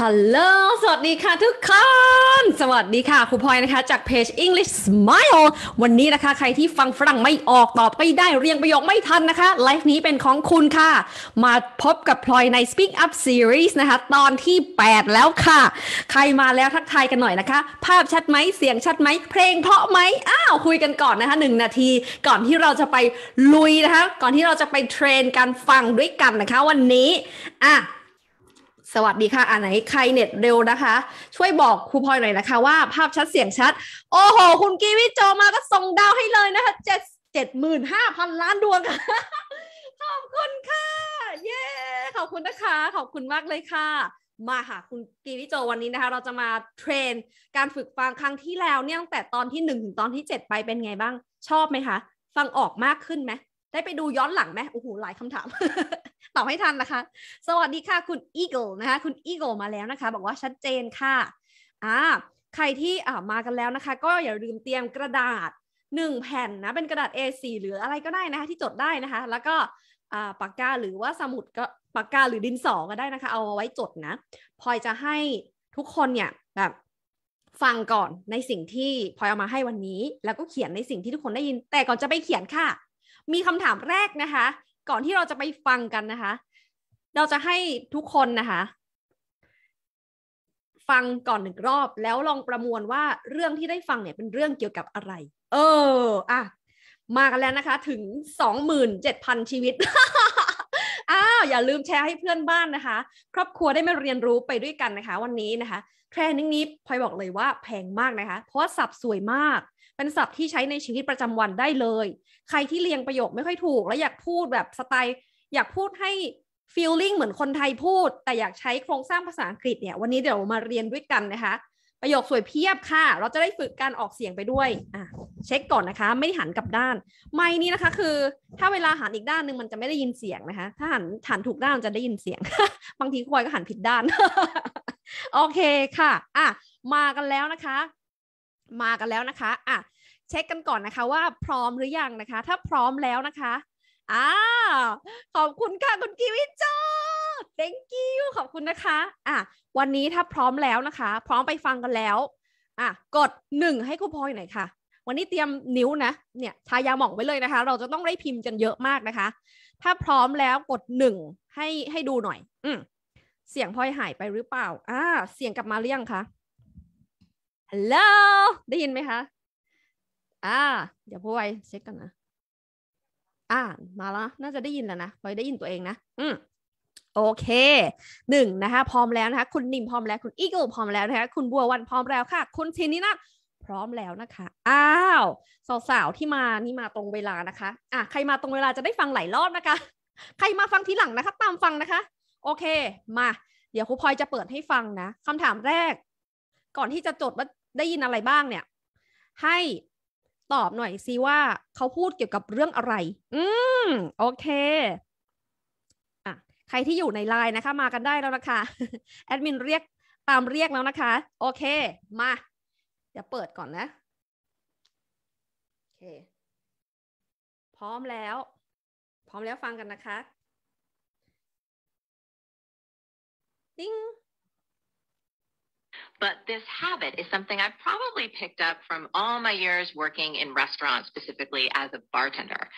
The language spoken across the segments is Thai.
ฮัลโหล สวัสดีค่ะทุกคน สวัสดีค่ะครูพลอยนะคะ จากเพจ English Smile วันนี้นะคะ ใครที่ฟังฝรั่งไม่ออกตอบไม่ได้ เรียงประโยคไม่ทันนะคะ ไลฟ์นี้เป็นของคุณค่ะ มาพบกับพลอยใน Speak Up Series นะคะ ตอนที่ 8 แล้วค่ะ ใครมาแล้วทักทายกันหน่อยนะคะ ภาพชัดไหม เสียงชัดไหม เพลงเพราะไหม อ้าว คุยกันก่อนนะคะ 1 นาที ก่อนที่เราจะไปลุยนะคะ ก่อนที่เราจะไปเทรนการฟังด้วยกันนะคะ วันนี้ อ่ะสวัสดีค่ะอ่านไหนใครเน็ตเร็วนะคะ ช่วยบอกครูพลอยหน่อยนะคะว่าภาพชัดเสียงชัด โอ้โห คุณกีวิโจมาก็ส่งดาวให้เลยนะคะเจ็ดเจ็ดหมื่นห้าพันล้านดวงค่ะขอบคุณค่ะ เย้ขอบคุณนะคะขอบคุณมากเลยค่ะมาค่ะคุณกีวิโจวันนี้นะคะ เราจะมาเทรนการฝึกฟังครั้งที่แล้ว เนี่ยตั้งแต่ตอนที่หนึ่งถึงตอนที่เจ็ดไปเป็นไงบ้างชอบไหมคะ ฟังออกมากขึ้นไหมได้ไปดูย้อนหลังไหมโอ้โหหลายคำถามตอบให้ทันนะคะ สวัสดีค่ะคุณ Eagle นะคะคุณ Eagle มาแล้วนะคะ บอกว่าชัดเจนค่ะอ่าใครที่อ่ามากันแล้วนะคะ ก็อย่าลืมเตรียมกระดาษ 1 แผ่นนะเป็นกระดาษ A4 หรืออะไรก็ได้นะคะที่จดได้นะคะ แล้วก็อ่าปากกาหรือว่าสมุดก็ปากกาหรือดินสอก็ได้นะคะ เอาไว้จดนะพลอยจะให้ทุกคนเนี่ยแบบฟังก่อนในสิ่งที่พลอยเอามาให้วันนี้แล้วก็เขียนในสิ่งที่ทุกคนได้ยิน แต่ก่อนจะไปเขียนค่ะ มีคำถามแรกนะคะก่อนที่เราจะไปฟังกันนะคะ เราจะให้ทุกคนนะคะ ฟังก่อนหนึ่งรอบ แล้วลองประมวลว่าเรื่องที่ได้ฟังเนี่ยเป็นเรื่องเกี่ยวกับอะไร เอออ่ะมากัน แล้วนะคะถึงสองหมื่นเจ็ดพันชีวิต อ้าวอย่าลืมแชร์ให้เพื่อนบ้านนะคะ ครอบครัวได้มาเรียนรู้ไปด้วยกันนะคะ วันนี้นะคะแทรนิ่งนี้พลอยบอกเลยว่าแพงมากนะคะ เพราะสับสวยมากเป็นศัพท์ที่ใช้ในชีวิตประจำวันได้เลย ใครที่เรียงประโยคไม่ค่อยถูกและอยากพูดแบบสไตล์อยากพูดให้ฟีลลิ่งเหมือนคนไทยพูด แต่อยากใช้โครงสร้างภาษาอังกฤษเนี่ย วันนี้เดี๋ยวมาเรียนด้วยกันนะคะ ประโยคสวยเพียบค่ะ เราจะได้ฝึกการออกเสียงไปด้วยอ่ะ เช็คก่อนนะคะ ไม่หันกลับด้าน ไม่นี้นะคะคือ ถ้าเวลาหันอีกด้านนึงมันจะไม่ได้ยินเสียงนะคะ ถ้าหันหันถูกด้านจะได้ยินเสียงบางทีควายก็หันผิดด้านโอเคค่ะอ่ะมากันแล้วนะคะมากันแล้วนะคะ อ่ะ เช็คกันก่อนนะคะ ว่าพร้อมหรือยังนะคะ ถ้าพร้อมแล้วนะคะอ่าขอบคุณค่ะคุณกิวิจอ thank you ขอบคุณนะคะ อ่ะ วันนี้ถ้าพร้อมแล้วนะคะ พร้อมไปฟังกันแล้ว อ่ะ กดหนึ่งให้ครูพลอยหน่อยค่ะ วันนี้เตรียมนิ้วนะ เนี่ย ทายาหมองไว้เลยนะคะ เราจะต้องได้พิมพ์กันเยอะมากนะคะ ถ้าพร้อมแล้วกดหนึ่งให้ให้ดูหน่อย อืมเสียงพลอยหายไปหรือเปล่าอ่าเสียงกลับมาเรือยงคะ hello ได้ยินไหมคะ อ่า เดี๋ยวพูดไวเช็คกันนะ อ่า มาแล้วน่าจะได้ยินแล้วนะพอยได้ยินตัวเองนะ อืมโอเคหนึ่งนะคะพร้อมแล้วนะคะคุณนิมพร้อมแล้วคุณอีกูพร้อมแล้วนะคะคุณบัววันพร้อมแล้วค่ะ คุณทินนี่นะพร้อมแล้วนะคะอ้าวสาวๆที่มานี่มาตรงเวลานะคะ อ่ะใครมาตรงเวลาจะได้ฟังหลายรอบนะคะ ใครมาฟังทีหลังนะคะตามฟังนะคะ โอเค มาเดี๋ยวครูพลอยจะเปิดให้ฟังนะคำถามแรก ก่อนที่จะจดว่าได้ยินอะไรบ้างเนี่ยให้ตอบหน่อยซิว่าเขาพูดเกี่ยวกับเรื่องอะไร อืมโอเคอ่ะใครที่อยู่ในไลน์นะคะ มากันได้แล้วนะคะ แอดมินเรียกตามเรียกแล้วนะคะ โอเคมาเดี๋ยวเปิดก่อนนะโอเค พร้อมแล้วพร้อมแล้วฟังกันนะคะติ้ง But this habit is something I probably picked up from all my years working in restaurants, specifically as a bartender.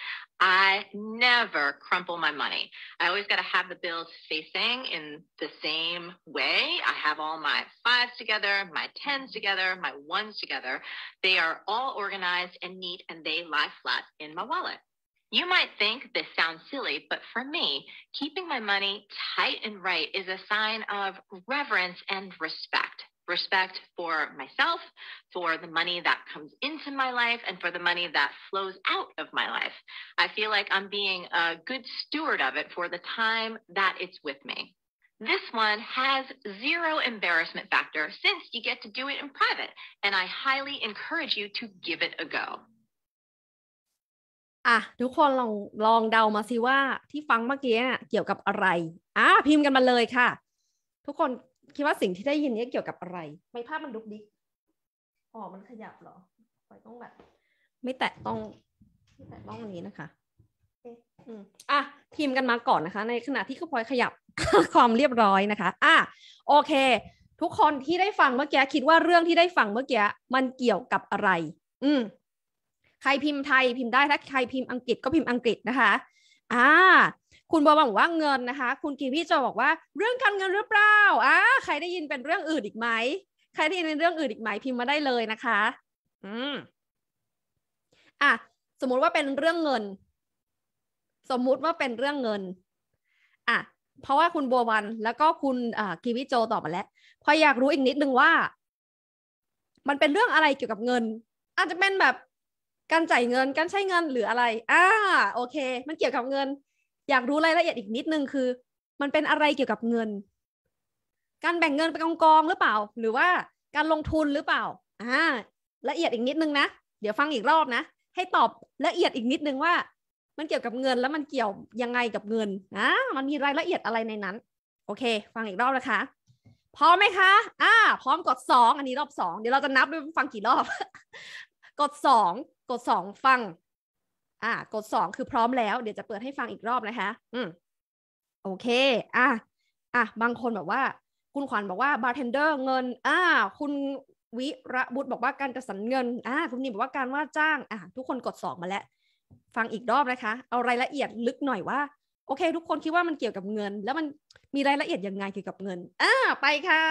I never crumple my money. I always got to have the bills facing in the same way. I have all my fives together, my tens together, my ones together. They are all organized and neat and they lie flat in my wallet. You might think this sounds silly, but for me, keeping my money tight and right is a sign of reverence and respect respect for myself, for the money that comes into my life, and for the money that flows out of my life. I feel like I'm being a good steward of it for the time that it's with me. This one has zero embarrassment factor since you get to do it in private, and I highly encourage you to give it a go. อ่ะทุกคนลองลองเดามาสิว่าที่ฟังเมื่อกี้เกี่ยวกับอะไร อ่ะพิมพ์กันมาเลยค่ะคิดว่าสิ่งที่ได้ยินนี้เกี่ยวกับอะไรไม่ภาพมันดุกดิกอ๋อมันขยับเหรอปต้องแบบ ไม่แตะต้องไม่แตะต้องนนี้นะคะอ่ะ พิมพ์กันมาก่อนนะคะ ในขณะที่คุณพลอยขยับ ความเรียบร้อยนะคะ อ่ะ โอเค ทุกคนที่ได้ฟังเมื่อกี้คิดว่าเรื่องที่ได้ฟังเมื่อกี้มันเกี่ยวกับอะไร อืม ใครพิมพ์ไทยพิมพ์ได้ ถ้าใครพิมพ์อังกฤษก็พิมพ์อังกฤษนะคะ อ่าคุณบอบอกว่าเงินนะคะ คุณกีวี่จะบอกว่า เรื่องการเงินหรือเปล่าอ่าใครได้ยินเป็นเรื่องอื่นอีกไหม ใครได้ยินเป็นเรื่องอื่นอีกไหม พิมพ์มาได้เลยนะคะ อืม อ่ะ สมมุติว่าเป็นเรื่องเงิน สมมุติว่าเป็นเรื่องเงิน อ่ะ เพราะว่าคุณบัววันแล้วก็คุณกีวิโจตอบมาแล้ว พออยากรู้อีกนิดนึงว่า มันเป็นเรื่องอะไรเกี่ยวกับเงิน อาจจะเป็นแบบการจ่ายเงิน การใช้เงินหรืออะไรอ่าโอเค มันเกี่ยวกับเงินอยากรู้รายละเอียดอีกนิดนึงคือ มันเป็นอะไรเกี่ยวกับเงิน การแบ่งเงินเป็นกองกองหรือเปล่า หรือว่า การลงทุนหรือเปล่าอ่าละเอียดอีกนิดนึงนะเดี๋ยวฟังอีกรอบนะ ให้ตอบละเอียดอีกนิดนึงว่า มันเกี่ยวกับเงินแล้วมันเกี่ยวยังไงกับเงินนะมันมีรายละเอียดอะไรในนั้นโอเค ฟังอีกรอบนะคะพร้อมไหมคะอ่าพร้อมกดสองอันนี้รอบสองเดี๋ยวเราจะนับด้วยฟังกี่รอบ กดสองกดสองฟังอ่ากดสองคือพร้อมแล้วเดี๋ยวจะเปิดให้ฟังอีกรอบนะคะ อืมโอเคอ่ะอ่ะบางคนแบบว่าคุณขวัญบอกว่าบาร์เทนเดอร์เงินอ่าคุณวิระบุตรบอกว่าการจัดสรรเงินอ่าคุณนิมบอกว่าการว่าจ้าง อ่าทุกคนกดสองมาแล้วฟังอีกรอบนะคะเอารายละเอียดลึกหน่อยว่าโอเค ทุกคนคิดว่ามันเกี่ยวกับเงิน แล้วมันมีรายละเอียดยังไงเกี่ยวกับเงินอ่าไปค่ะ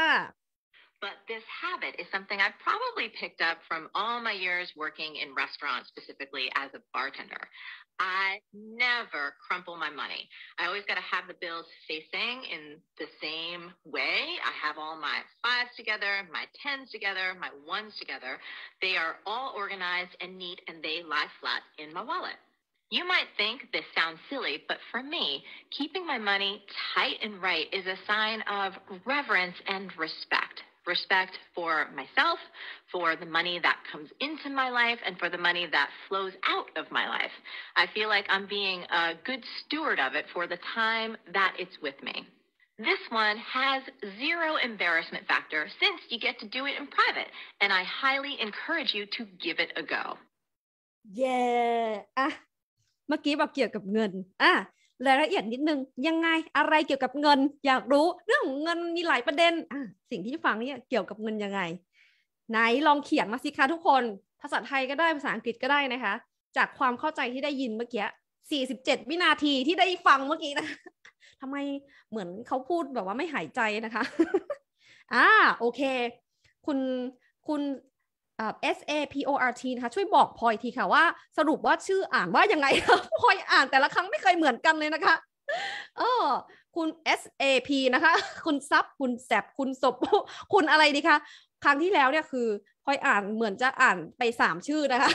But this habit is something I probably picked up from all my years working in restaurants, specifically as a bartender. I never crumple my money. I always got to have the bills facing in the same way. I have all my fives together, my tens together, my ones together. They are all organized and neat, and they lie flat in my wallet. You might think this sounds silly, but for me, keeping my money tight and right is a sign of reverence and respect respect for myself, for the money that comes into my life, and for the money that flows out of my life. I feel like I'm being a good steward of it for the time that it's with me. This one has zero embarrassment factor since you get to do it in private, and I highly encourage you to give it a go. Yeah. อ่ะเมื่อกี้บอกเกี่ยวกับเงินอ่ะ ah. Ah. รายละเอียดนิดนึงยังไง อะไรเกี่ยวกับเงิน อยากรู้เรื่องของเงินมีหลายประเด็นสิ่งที่ฟังเนี่ย เกี่ยวกับเงินยังไง ไหนลองเขียนมาสิคะ ทุกคน ภาษาไทยก็ได้ภาษาอังกฤษก็ได้นะคะจากความเข้าใจที่ได้ยินเมื่อกี้47วินาทีที่ได้ฟังเมื่อกี้นะทำไมเหมือนเขาพูดแบบว่าไม่หายใจนะคะอ่าโอเค คุณคุณ S A P O R T นะคะช่วยบอกพลอยทีค่ะว่า สรุปว่าชื่ออ่านว่ายังไงคะพลอยอ่านแต่ละครั้งไม่เคยเหมือนกันเลยนะคะเออคุณ S A P นะคะ คุณซับคุณแสบคุณศพคุณอะไรดีคะครั้งที่แล้วเนี่ยคือพลอยอ่านเหมือนจะอ่านไปสามชื่อนะคะ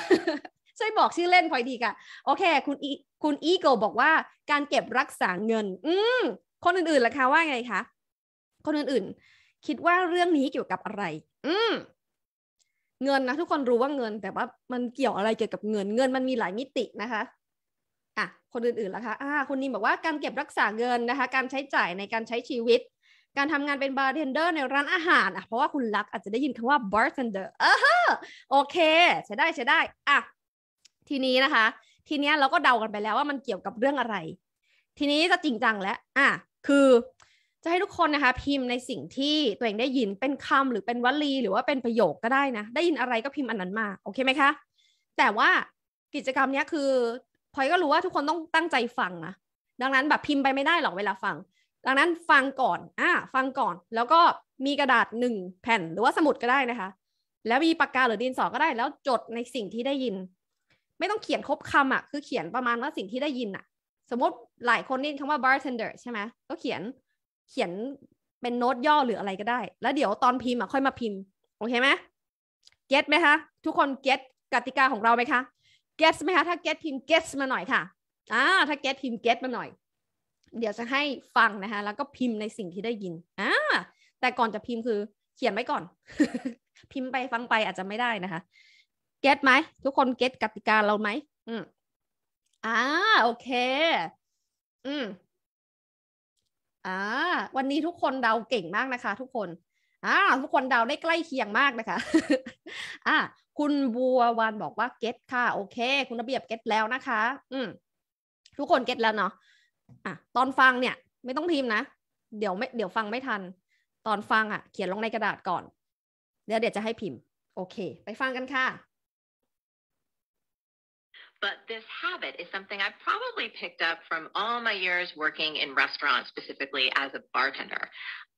ช่วยบอกชื่อเล่นพลอยดีค่ะโอเค คุณอีคุณอีโกบอกว่าการเก็บรักษาเงิน อืมคนอื่นๆล่ะคะว่าไงคะคนอื่นๆคิดว่าเรื่องนี้เกี่ยวกับอะไร อืมเงินนะทุกคนรู้ว่าเงินแต่ว่ามันเกี่ยวอะไรเกี่ยวกับเงิน เงินมันมีหลายมิตินะคะอ่ะคนอื่นๆล่ะคะอ่าคุณนิมบอกว่าการเก็บรักษาเงินนะคะ การใช้จ่ายในการใช้ชีวิต การทำงานเป็นบาร์เทนเดอร์ในร้านอาหารอ่ะเพราะว่าคุณลักอาจจะได้ยินคำว่าบาร์เทนเดอร์เออโอเคใช้ได้ใช้ได้อ่ะทีนี้นะคะ ทีนี้เราก็เดากันไปแล้วว่ามันเกี่ยวกับเรื่องอะไร ทีนี้จะจริงจังแล้วอ่ะคือจะให้ทุกคนนะคะพิมพ์ในสิ่งที่ตัวเองได้ยินเป็นคำหรือเป็นวลีหรือว่าเป็นประโยคก็ได้นะได้ยินอะไรก็พิมพ์อันนั้นมาโอเคไหมคะแต่ว่ากิจกรรมนี้คือพอยก็รู้ว่าทุกคนต้องตั้งใจฟังนะดังนั้นแบบพิมพ์ไปไม่ได้หรอกเวลาฟัง ดังนั้นฟังก่อนอ่าฟังก่อนแล้วก็มีกระดาษหนึ่งแผ่นหรือว่าสมุดก็ได้นะคะ แล้วมีปากกาหรือดินสอก็ได้ แล้วจดในสิ่งที่ได้ยิน ไม่ต้องเขียนครบคำอ่ะคือเขียนประมาณว่าสิ่งที่ได้ยินอ่ะสมมติหลายคนนี่คำคำว่า bartender ใช่ไหมก็เขียนเขียนเป็นโน้ตย่อหรืออะไรก็ได้ แล้วเดี๋ยวตอนพิมพ์อ่ะค่อยมาพิมพ์โอเคไหมเก็ตไหมคะทุกคนเก็ตกติกาของเราไหมคะ เก็ตไหมคะถ้าเก็ตพิมพ์เก็ตมาหน่อยค่ะอ่าถ้าเก็ตพิมพ์เก็ตมาหน่อย เดี๋ยวจะให้ฟังนะคะแล้วก็พิมพ์ในสิ่งที่ได้ยินอ่าแต่ก่อนจะพิมพ์คือ เขียนไว้ก่อน พิมพ์ไปฟังไปอาจจะไม่ได้นะคะ เก็ตไหมทุกคนเก็ตกติกาเราไหม อืมอ่าโอเค อืมอ่าวันนี้ทุกคนเดาเก่งมากนะคะทุกคนอ่าทุกคนเดาได้ใกล้เคียงมากนะคะอ่าคุณบัววานบอกว่าเก็ตค่ะ โอเค คุณระเบียบเก็ตแล้วนะคะ อืม ทุกคนเก็ตแล้วเนาะอ่ะ ตอนฟังเนี่ย ไม่ต้องพิมพ์นะ เดี๋ยว ไม่ เดี๋ยวฟังไม่ทัน ตอนฟังอ่ะ เขียนลงในกระดาษก่อน เดี๋ยวเดี๋ยวจะให้พิมพ์ โอเค ไปฟังกันค่ะ But this habit is something I probably picked up from all my years working in restaurants, specifically as a bartender.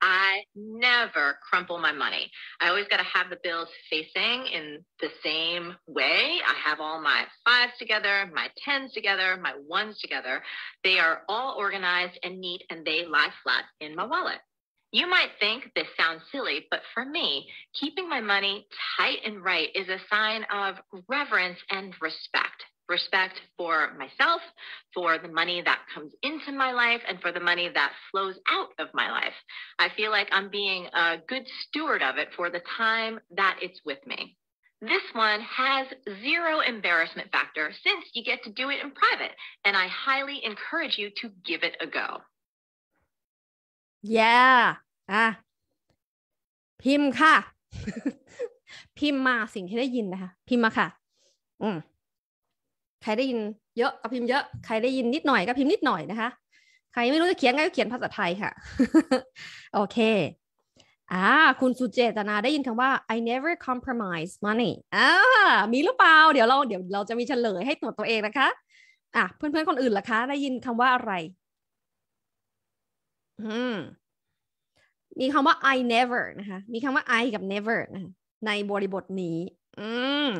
I never crumple my money. I always got to have the bills facing in the same way. I have all my fives together, my tens together, my ones together. They are all organized and neat and they lie flat in my wallet. You might think this sounds silly, but for me, keeping my money tight and right is a sign of reverence and respect respect for myself, for the money that comes into my life, and for the money that flows out of my life. I feel like I'm being a good steward of it for the time that it's with me. This one has zero embarrassment factor since you get to do it in private, and I highly encourage you to give it a go. Yeah. อ่ะพิมพ์ค่ะพิมพ์มาสิ่งที่ได้ยินนะคะ ah. ใครได้ยินเยอะก็พิมพ์เยอะ ใครได้ยินนิดหน่อยก็พิมพ์นิดหน่อยนะคะ ใครไม่รู้จะเขียนไงก็เขียนภาษาไทยค่ะ โอเคอ่าคุณสุเจตนาได้ยินคำว่า I never compromise money อ่ามีหรือเปล่าเดี๋ยวเรา เดี๋ยวเราจะมีเฉลยให้ตรวจตัวเองนะคะอ่ะเพื่อนๆคนอื่นล่ะคะ ได้ยินคำว่าอะไรอืมมีคำว่า I never นะคะมีคำว่า I กับ never นะคะในบริบทนี้ อืม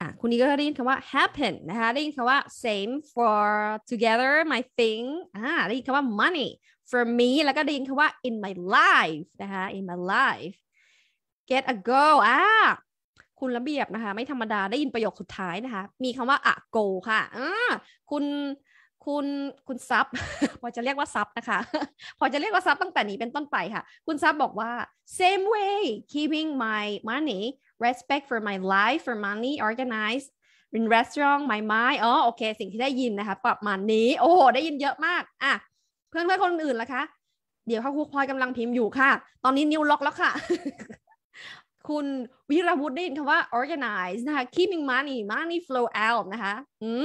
อ่ะคุณนี้ก็ได้ยินคำว่า happen นะคะได้ยินคำว่า same for together my thing อ่าได้ยินคำว่า money for me แล้วก็ได้ยินคำว่า in my life นะคะ in my life get a go อ่าคุณระเบียบนะคะไม่ธรรมดาได้ยินประโยคสุดท้ายนะคะมีคำว่า a go ค่ะอ่าคุณคุณ คุณซับพอจะเรียกว่าซับนะคะ พอจะเรียกว่าซับตั้งแต่นี้เป็นต้นไปค่ะ คุณซับบอกว่า same way keeping my money respect for my life for money organize in restaurant my mind อ๋อโอเคสิ่งที่ได้ยินนะคะประมาณนี้ โอ้ได้ยินเยอะมาก อ่ะ เพื่อนเพื่อนคนอื่นล่ะคะ เดี๋ยวเขาคุูพลอยกำลังพิมพ์อยู่ค่ะ ตอนนี้นิวล็อกแล้วค่ะ คุณวิรวุฒิได้ยินคำว่า organize นะคะ keeping money money flow out นะคะ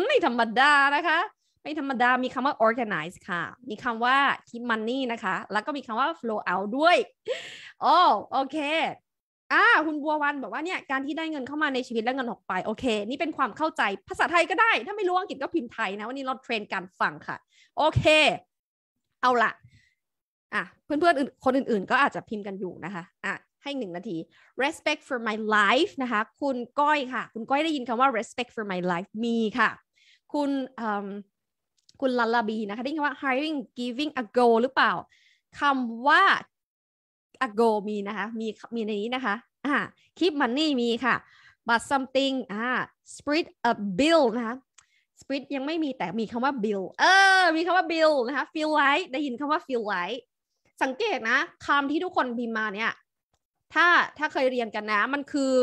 ไม่ธรรมดานะคะ ไม่ธรรมดามีคำว่า organize ค่ะ มีคำว่า keep money นะคะ แล้วก็มีคำว่า flow out ด้วย โอ้โอเคอ่า คุณบัววันบอกว่าเนี่ย การที่ได้เงินเข้ามาในชีวิตและเงินออกไป โอเค นี่เป็นความเข้าใจ ภาษาไทยก็ได้ถ้าไม่รู้อังกฤษก็พิมพ์ไทย นะ วันนี้เราเทรนการฟังค่ะ โอเค เอาละอ่ะ เพื่อนๆ คนอื่นๆ ก็อาจจะพิมพ์กันอยู่นะคะ อ่ะ ให้หนึ่งนาที respect for my life นะคะ คุณก้อยค่ะ คุณก้อยได้ยินคำว่า respect for my life มีค่ะ คุณคุณลลลาบีนะคะ ได้ยินคำว่า hiring giving a go หรือเปล่าคำว่า ago มีนะคะ มี มีในนี้นะคะอ่า keep money มีค่ะ but something อ่า split a bill นะคะ split ยังไม่มีแต่มีคำว่า bill เออ มีคำว่า bill นะคะ feel like ได้ยินคำว่า feel like สังเกตนะคำที่ทุกคนพิมพ์มาเนี่ย ถ้า ถ้าเคยเรียนกันนะ มันคือ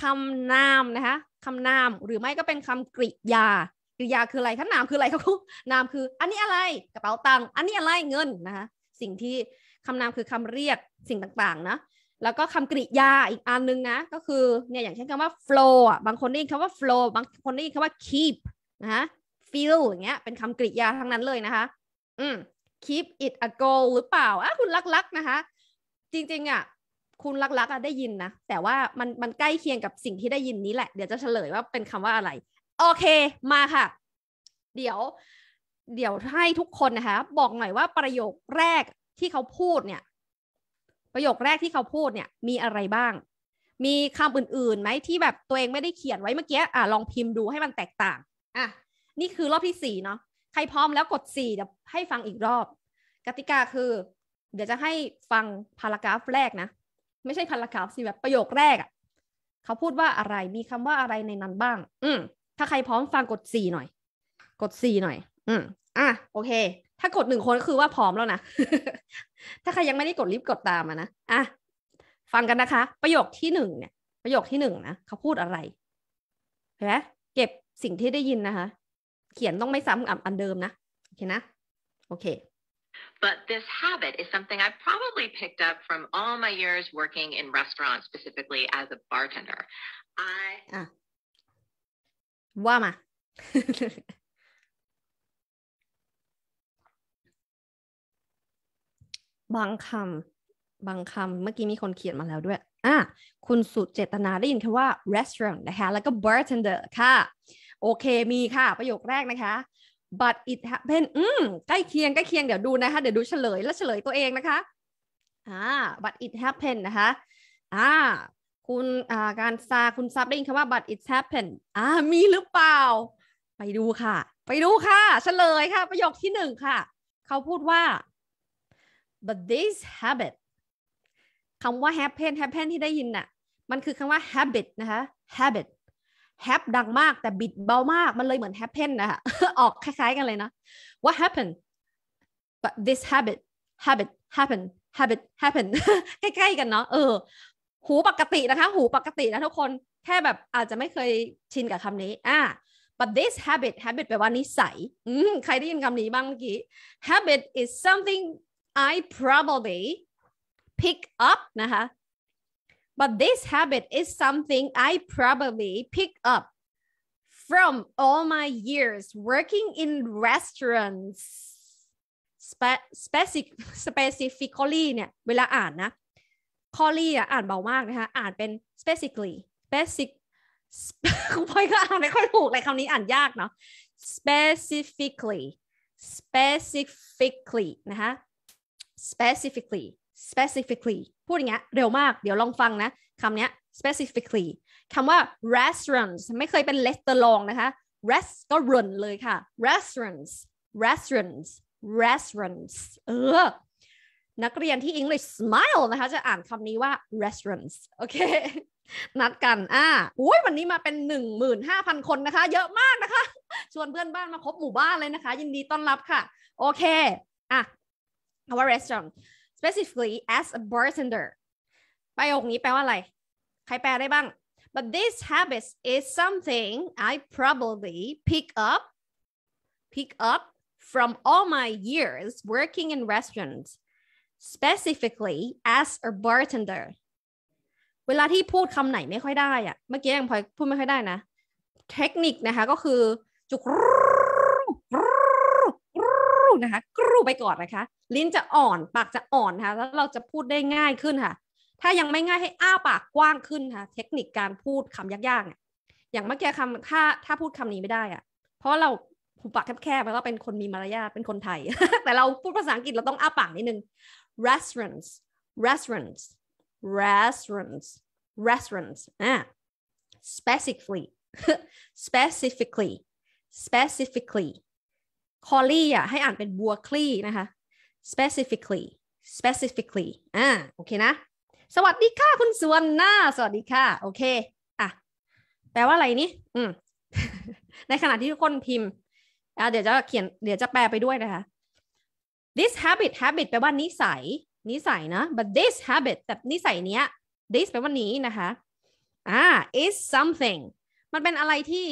คำนามนะคะคำนามหรือไม่ก็เป็นคำกริยา กริยาคืออะไรคำนามคืออะไรขาคุณนามคือ อันนี้อะไร กระเป๋าตังค์ อันนี้อะไรเงินนะคะ สิ่งที่คำนามคือคำเรียกสิ่งต่างๆนะแล้วก็คำกริยาอีกอันนึงนะ ก็คือเนี่ยอย่างเช่นคำว่า flow บางคนได้ยินคำว่า flow บางคนได้ยินคำว่า keep นะฮะ feel อย่างเงี้ยเป็นคำกริยาทั้งนั้นเลยนะคะอืม keep it a goal หรือเปล่าอ่ะคุณลักๆนะคะจริงๆอ่ะคุณลักๆอะได้ยินนะแต่ว่ามันมันใกล้เคียงกับสิ่งที่ได้ยินนี้แหละ เดี๋ยวจะเฉลยว่าเป็นคำว่าอะไรโอเค มาค่ะ เดี๋ยวเดี๋ยวให้ทุกคนนะคะบอกหน่อยว่าประโยคแรกที่เขาพูดเนี่ย ประโยคแรกที่เขาพูดเนี่ย มีอะไรบ้าง มีคำอื่นๆไหมที่แบบตัวเองไม่ได้เขียนไว้ เมื่อกี้อ่ะลองพิมพ์ดู ให้มันแตกต่างอ่ะนี่คือรอบที่สี่เนาะใครพร้อมแล้วกดสี่เดี๋ยวให้ฟังอีกรอบ กติกาคือ เดี๋ยวจะให้ฟังพารากราฟแรกนะไม่ใช่พารากราฟสิแบบประโยคแรกอะ่ะเขาพูดว่าอะไรมีคำว่าอะไรในนั้นบ้าง อืมถ้าใครพร้อมฟังกดสี่หน่อย กดสี่หน่อย อืมอ่ะโอเคถ้ากดหนึ่งคนก็คือว่าพร้อมแล้วนะ ถ้าใครยังไม่ได้กดรีบกดตามนะอ่ะฟังกันนะคะ ประโยคที่หนึ่งเนี่ย ประโยคที่หนึ่งนะ เขาพูดอะไรเห็นไหมเก็บสิ่งที่ได้ยินนะคะ เขียนต้องไม่ซ้ำกับอันเดิมนะ โอเคนะ โอเค But this habit is something I probably picked up from all my years working in restaurants, specifically as a bartender. I ว่ามาบางคำบางคำเมื่อกี้มีคนเขียนมาแล้วด้วย อ่ะคุณสุดเจตนาได้ยินคำว่า restaurant นะคะแล้วก็ bartender ค่ะ โอเคมีค่ะ ประโยคแรกนะคะ but it happened อืม ใกล้เคียงใกล้เคียงเดี๋ยวดูนะคะเดี๋ยวดูเฉลยแล้วเฉลยตัวเองนะคะ อ่า but it happened นะคะ อ่าคุณ อ่าการซาคุณซับได้ยินคำว่า but it happened อ่ามีหรือเปล่า ไปดูค่ะ ไปดูค่ะเฉลยค่ะ ประโยคที่หนึ่งค่ะเขาพูดว่า but this habit คำว่า happen happen ที่ได้ยินน่ะ มันคือคำว่า habit นะคะ habit hap ดังมากแต่บิดเบามาก มันเลยเหมือน happen นะคะออกคล้ายๆกันเลยนะ what happened but this habit habit happen habit happen ใกล้ๆกันเนาะ เออ หูปกตินะคะ หูปกตินะทุกคน แค่แบบอาจจะไม่เคยชินกับคำนี้อ่า but this habit habit แปลว่านิสัยใครได้ยินคำนี้บ้างเมื่อกี้ habit is something I probably pick up นะคะ but this habit is something I probably pick up from all my years working in restaurants spe- specific specifically เนี่ยเวลาอ่านนะ ah, callie อ่านเบามากนะคะอ่านเป็น ah, ah, specifically specific คุณพลอยก็อ่านไม่ค่อยถูกเลยคำนี้อ่านยากเนาะ oh specifically specifically นะคะ specifically specifically พูดอย่างเงี้ยเร็วมาก เดี๋ยวลองฟังนะคำเนี้ย specifically คำว่า restaurants ไม่เคยเป็น restaurant นะคะ rest ก็ run เลยค่ะ restaurants restaurants restaurants เออนักเรียนที่ English smile นะคะจะอ่านคำนี้ว่า restaurants โอเค นัดกันอ่าอุ้ยวันนี้มาเป็น 15,000 คนนะคะ เยอะมากนะคะ ชวนเพื่อนบ้านมาครบหมู่บ้านเลยนะคะ ยินดีต้อนรับค่ะ โอเค อ่ะว่า restaurant specifically as a bartender ประโยคนี้แปลว่าอะไร ใครแปลได้บ้าง but this habit is something I probably pick up pick up from all my years working in restaurants specifically as a bartender เวลาที่พูดคำไหนไม่ค่อยได้อะเมื่อกี้ยังพอยพูดไม่ค่อยได้นะ เทคนิคนะคะก็คือจุกนะคะกรูไปก่อนนะคะ ลิ้นจะอ่อน ปากจะอ่อนนะคะแล้วเราจะพูดได้ง่ายขึ้นค่ะ ถ้ายังไม่ง่ายให้อ้าปากกว้างขึ้นค่ะ เทคนิคการพูดคำยากๆเนี่ยอย่างเมื่อกี้คำถ้าถ้าพูดคำนี้ไม่ได้อะเพราะเราหูปากแคบๆแล้วเป็นคนมีมารยาท เป็นคนไทย แต่เราพูดภาษาอังกฤษเราต้องอ้าปากนิดนึง restaurants restaurants restaurants restaurants อ่า specifically specifically specifically คอลี่อ่ะให้อ่านเป็นบัวคลี่นะคะ specifically specifically อ่าโอเคนะสวัสดีค่ะคุณสวนหน้าสวัสดีค่ะ โอเคอ่ะแปลว่าอะไรนี่อืมในขณะที่ทุกคนพิมพ์อ่าเดี๋ยวจะเขียนเดี๋ยวจะแปลไปด้วยนะคะ this habit habit แปลว่านิสัย นิสัยนะ but this habit แต่นิสัยเนี้ย this แปลว่านี้นะคะอ่า is something มันเป็นอะไรที่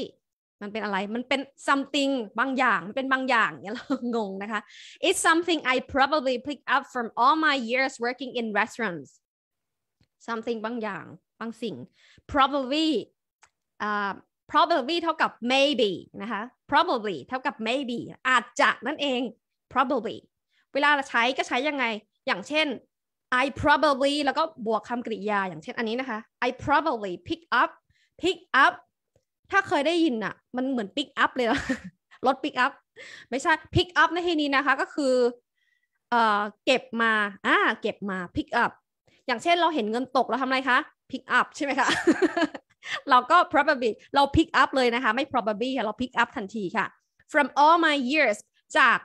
มันเป็นอะไร มันเป็น something บางอย่าง มันเป็นบางอย่างเนี่ยเรางงนะคะ it's something I probably p i c k up from all my years working in restaurants something บางอย่าง บางสิ่ง probably uh, probably เท่ากับ maybe นะคะ probably เท่ากับ maybe อาจจะนั่นเอง probably เวลาใช้ก็ใช้ยังไง อย่างเช่น I probably แล้วก็บวกคำกริยา อย่างเช่นอันนี้นะคะ I probably pick up pick up ถ้าเคยได้ยินอะมันเหมือนปิกอัพเลย รถปิกอัพไม่ใช่พิกอัพในที่นี้นะคะก็คือเอ่อเก็บมาอ่าเก็บมาพิกอัพอย่างเช่นเราเห็นเงินตกเราทำอะไรคะพิกอัพใช่ไหมคะ เราก็ probably เราปิกอัพเลยนะคะ ไม่ probably เราปิกอัพทันทีค่ะ from all my years จาก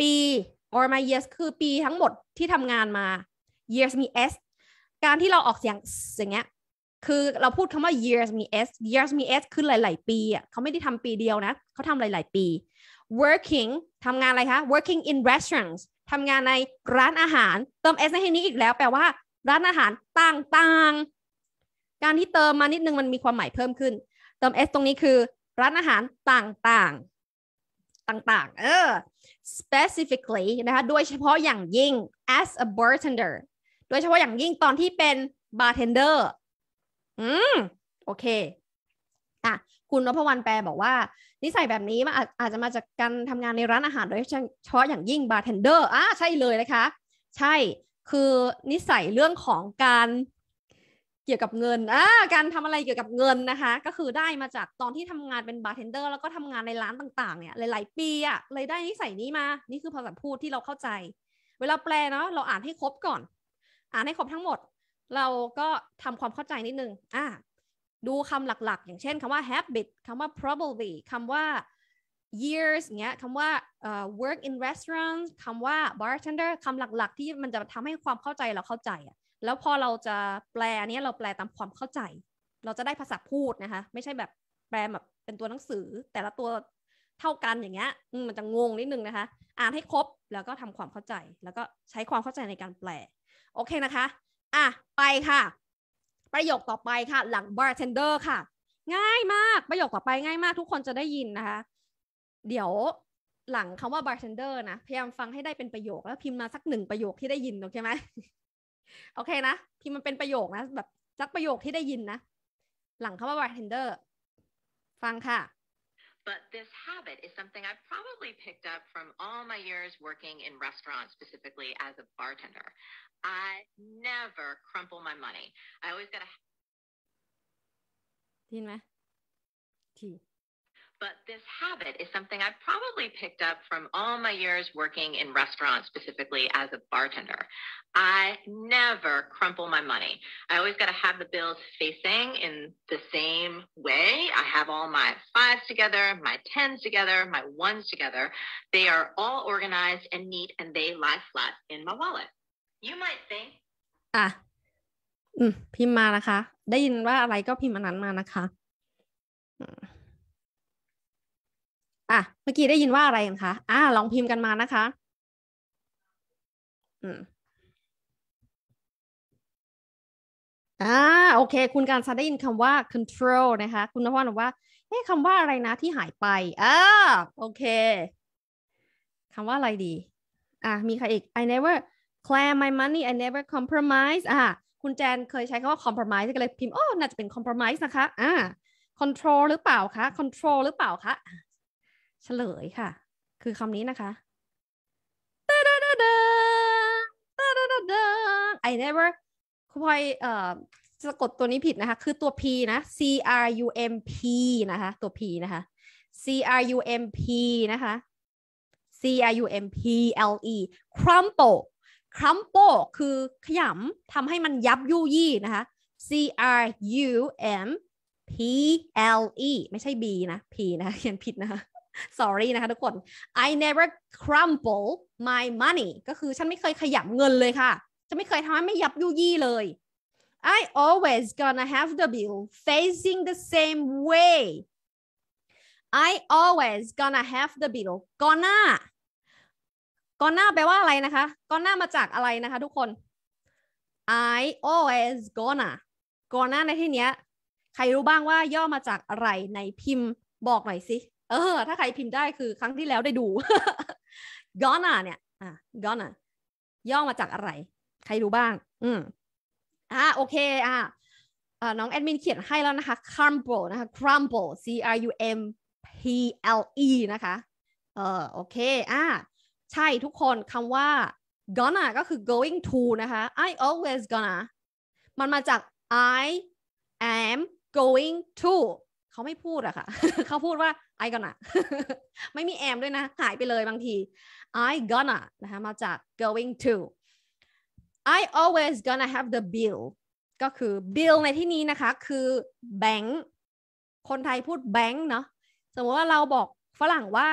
ปี all my years คือปีทั้งหมดที่ทำงานมา years มี s การที่เราออกเสียงอย่างเงี้ยคือเราพูดคำว่า years มี s years มี s คือหลาย ๆ ปีอ่ะเขาไม่ได้ทำปีเดียวนะ เขาทำหลาย ๆ ปี working ทำงานอะไรคะ working in restaurants ทำงานในร้านอาหาร เติม s ในที่นี้อีกแล้วแปลว่า ร้านอาหารต่าง ๆ การที่เติมมานิดนึงมันมีความหมายเพิ่มขึ้น เติม s ตรงนี้คือร้านอาหารต่าง ๆ ต่างๆเออ specifically นะคะโดยเฉพาะอย่างยิ่ง as a bartender โดยเฉพาะอย่างยิ่งตอนที่เป็น bartender อืม โอเคอ่ะคุณนพวรรณแปลบอกว่า นิสัยแบบนี้มาอาจจะมาจากการทำงานในร้านอาหารโดยเฉพาะอย่างยิ่งบาร์เทนเดอร์อ่ะใช่เลยนะคะใช่คือนิสัยเรื่องของการเกี่ยวกับเงินอ่าการทำอะไรเกี่ยวกับเงินนะคะก็คือได้มาจากตอนที่ทำงานเป็นบาร์เทนเดอร์แล้วก็ทำงานในร้านต่าง ๆเนี่ยหลายๆปีอะเลยได้นิสัยนี้มา นี่คือภาษาพูดที่เราเข้าใจ เวลาแปลเนาะเราอ่านให้ครบก่อน อ่านให้ครบทั้งหมดเราก็ทำความเข้าใจนิดนึงอ่ะดูคำหลักๆ อย่างเช่นคำว่า habit คำว่า probably คำว่า years เงี้ยคำว่า uh, work in restaurants คำว่า bartender คำหลักๆ ที่มันจะทำให้ความเข้าใจเราเข้าใจอะแล้วพอเราจะแปลันี้เราแปลตามความเข้าใจ เราจะได้ภาษาพูดนะคะ ไม่ใช่แบบแปลแบบเป็นตัวหนังสือแต่ละตัวเท่ากันอย่างเงี้ย มันจะงงนิดนึงนะคะ อ่านให้ครบ แล้วก็ทำความเข้าใจ แล้วก็ใช้ความเข้าใจในการแปล โอเคนะคะอ่ะไปค่ะ ประโยคต่อไปค่ะ หลัง bartender ค่ะ ง่ายมาก ประโยคต่อไปง่ายมากทุกคนจะได้ยินนะคะ เดี๋ยวหลังคำว่า bartender นะพยายามฟังให้ได้เป็นประโยค แล้ว พิมพ์มาสักหนึ่งประโยคที่ได้ยินโอเคไหมโอเคนะพิมพ์มันเป็นประโยคนะ แบบสักประโยคที่ได้ยินนะหลังคำว่า bartender ฟังค่ะ But this habit is something I probably picked up from all my years working in restaurants, specifically as a bartender. I never crumple my money. I always got a. ได้ยินไหมถี่ but this habit is something I probably picked up from all my years working in restaurants, specifically as a bartender. I never crumple my money. I always got to have the bills facing in the same way. I have all my fives together, my tens together, my ones together. They are all organized and neat and they lie flat in my wallet. You might think. ah, อ่ะอืมพิมพ์มานะคะได้ยินว่าอะไรก็พิมพ์อันนั้นมานะคะอ่ะเมื่อกี้ได้ยินว่าอะไรกันคะอ่า ลองพิมพ์กันมานะคะ อืมอ่าโอเค คุณการซาได้ยินคำว่า control นะคะ คุณนภัสบอกว่าเอ้ยคำว่าอะไรนะที่หายไปอ่าโอเคคำว่าอะไรดี อ่ะมีใครอีก I never claim my money I never compromise อ่ะคุณแจนเคยใช้คำว่า compromise ก็เลยพิมพ์ โอ้ น่าจะเป็น compromise นะคะอ่า control หรือเปล่าคะ control หรือเปล่าคะเฉลยค่ะ คือคำนี้นะคะ I never คุณพลอยเอ่อสะกดตัวนี้ผิดนะคะ คือตัว P นะ C R U M P นะคะตัว P นะคะ C R U M P นะคะ C R U M P L E crumple crumple คือขยำทำให้มันยับยุยี่นะคะ C R U M P L E ไม่ใช่ B นะ P นะเขียนผิดนะคะ sorry นะคะทุกคน I never crumple my money ก็คือฉันไม่เคยขยับเงินเลยค่ะฉันไม่เคยทำให้ไม่ยับยุยี่เลย I always gonna have the bill facing the same way I always gonna have the bill gonna gonna แปลว่าอะไรนะคะ gonna มาจากอะไรนะคะทุกคน I always gonna gonna ในที่เนี้ย ใครรู้บ้างว่าย่อมาจากอะไรในพิมพ์บอกหน่อยสิเออถ้าใครพิมพ์ได้คือครั้งที่แล้วได้ดู gonna เนี่ยอ่ะ gonna ย่อมาจากอะไร ใครรู้บ้างอืมอ่ะโอเคอ่ะน้องแอดมินเขียนให้แล้วนะคะ crumble นะคะ crumble c r u m p l e นะคะเออโอเคอ่ะใช่ทุกคนคำว่า gonna ก็คือ going to นะคะ I always gonna มันมาจาก I am going to เขาไม่พูดอะค่ะ เขาพูดว่า I gonna ไม่มีแอมด้วยนะ หายไปเลยบางที I gonna นะคะมาจาก going to I always gonna have the bill ก็คือ bill ในที่นี้นะคะ คือแบงค์ คนไทยพูดแบงค์เนาะ สมมติว่าเราบอกฝรั่งว่า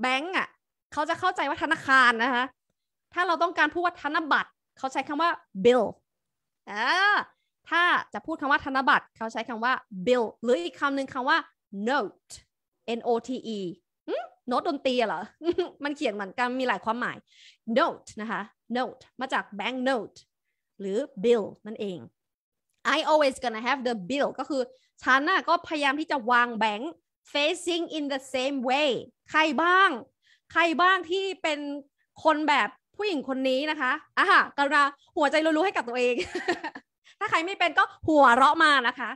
แบงค์อะเขาจะเข้าใจว่าธนาคารนะคะถ้าเราต้องการพูดว่าธนบัตรเขาใช้คำว่า bill อ่าถ้าจะพูดคำว่าธนบัตรเขาใช้คำว่า bill หรืออีกคำหนึ่งคำว่า note n o t e โน้ตดนตรีเหรอ มันเขียนเหมือนกันมีหลายความหมาย note นะคะ note มาจาก bank note หรือ bill นั่นเอง I always gonna have the bill ก็คือฉันน่ะก็พยายามที่จะวางแบงค์ facing in the same way ใครบ้าง ใครบ้างที่เป็นคนแบบผู้หญิงคนนี้นะคะอ่ะกระาหัวใจรู้ๆให้กับตัวเองถ้าใครไม่เป็นก็หัวเราะมานะคะ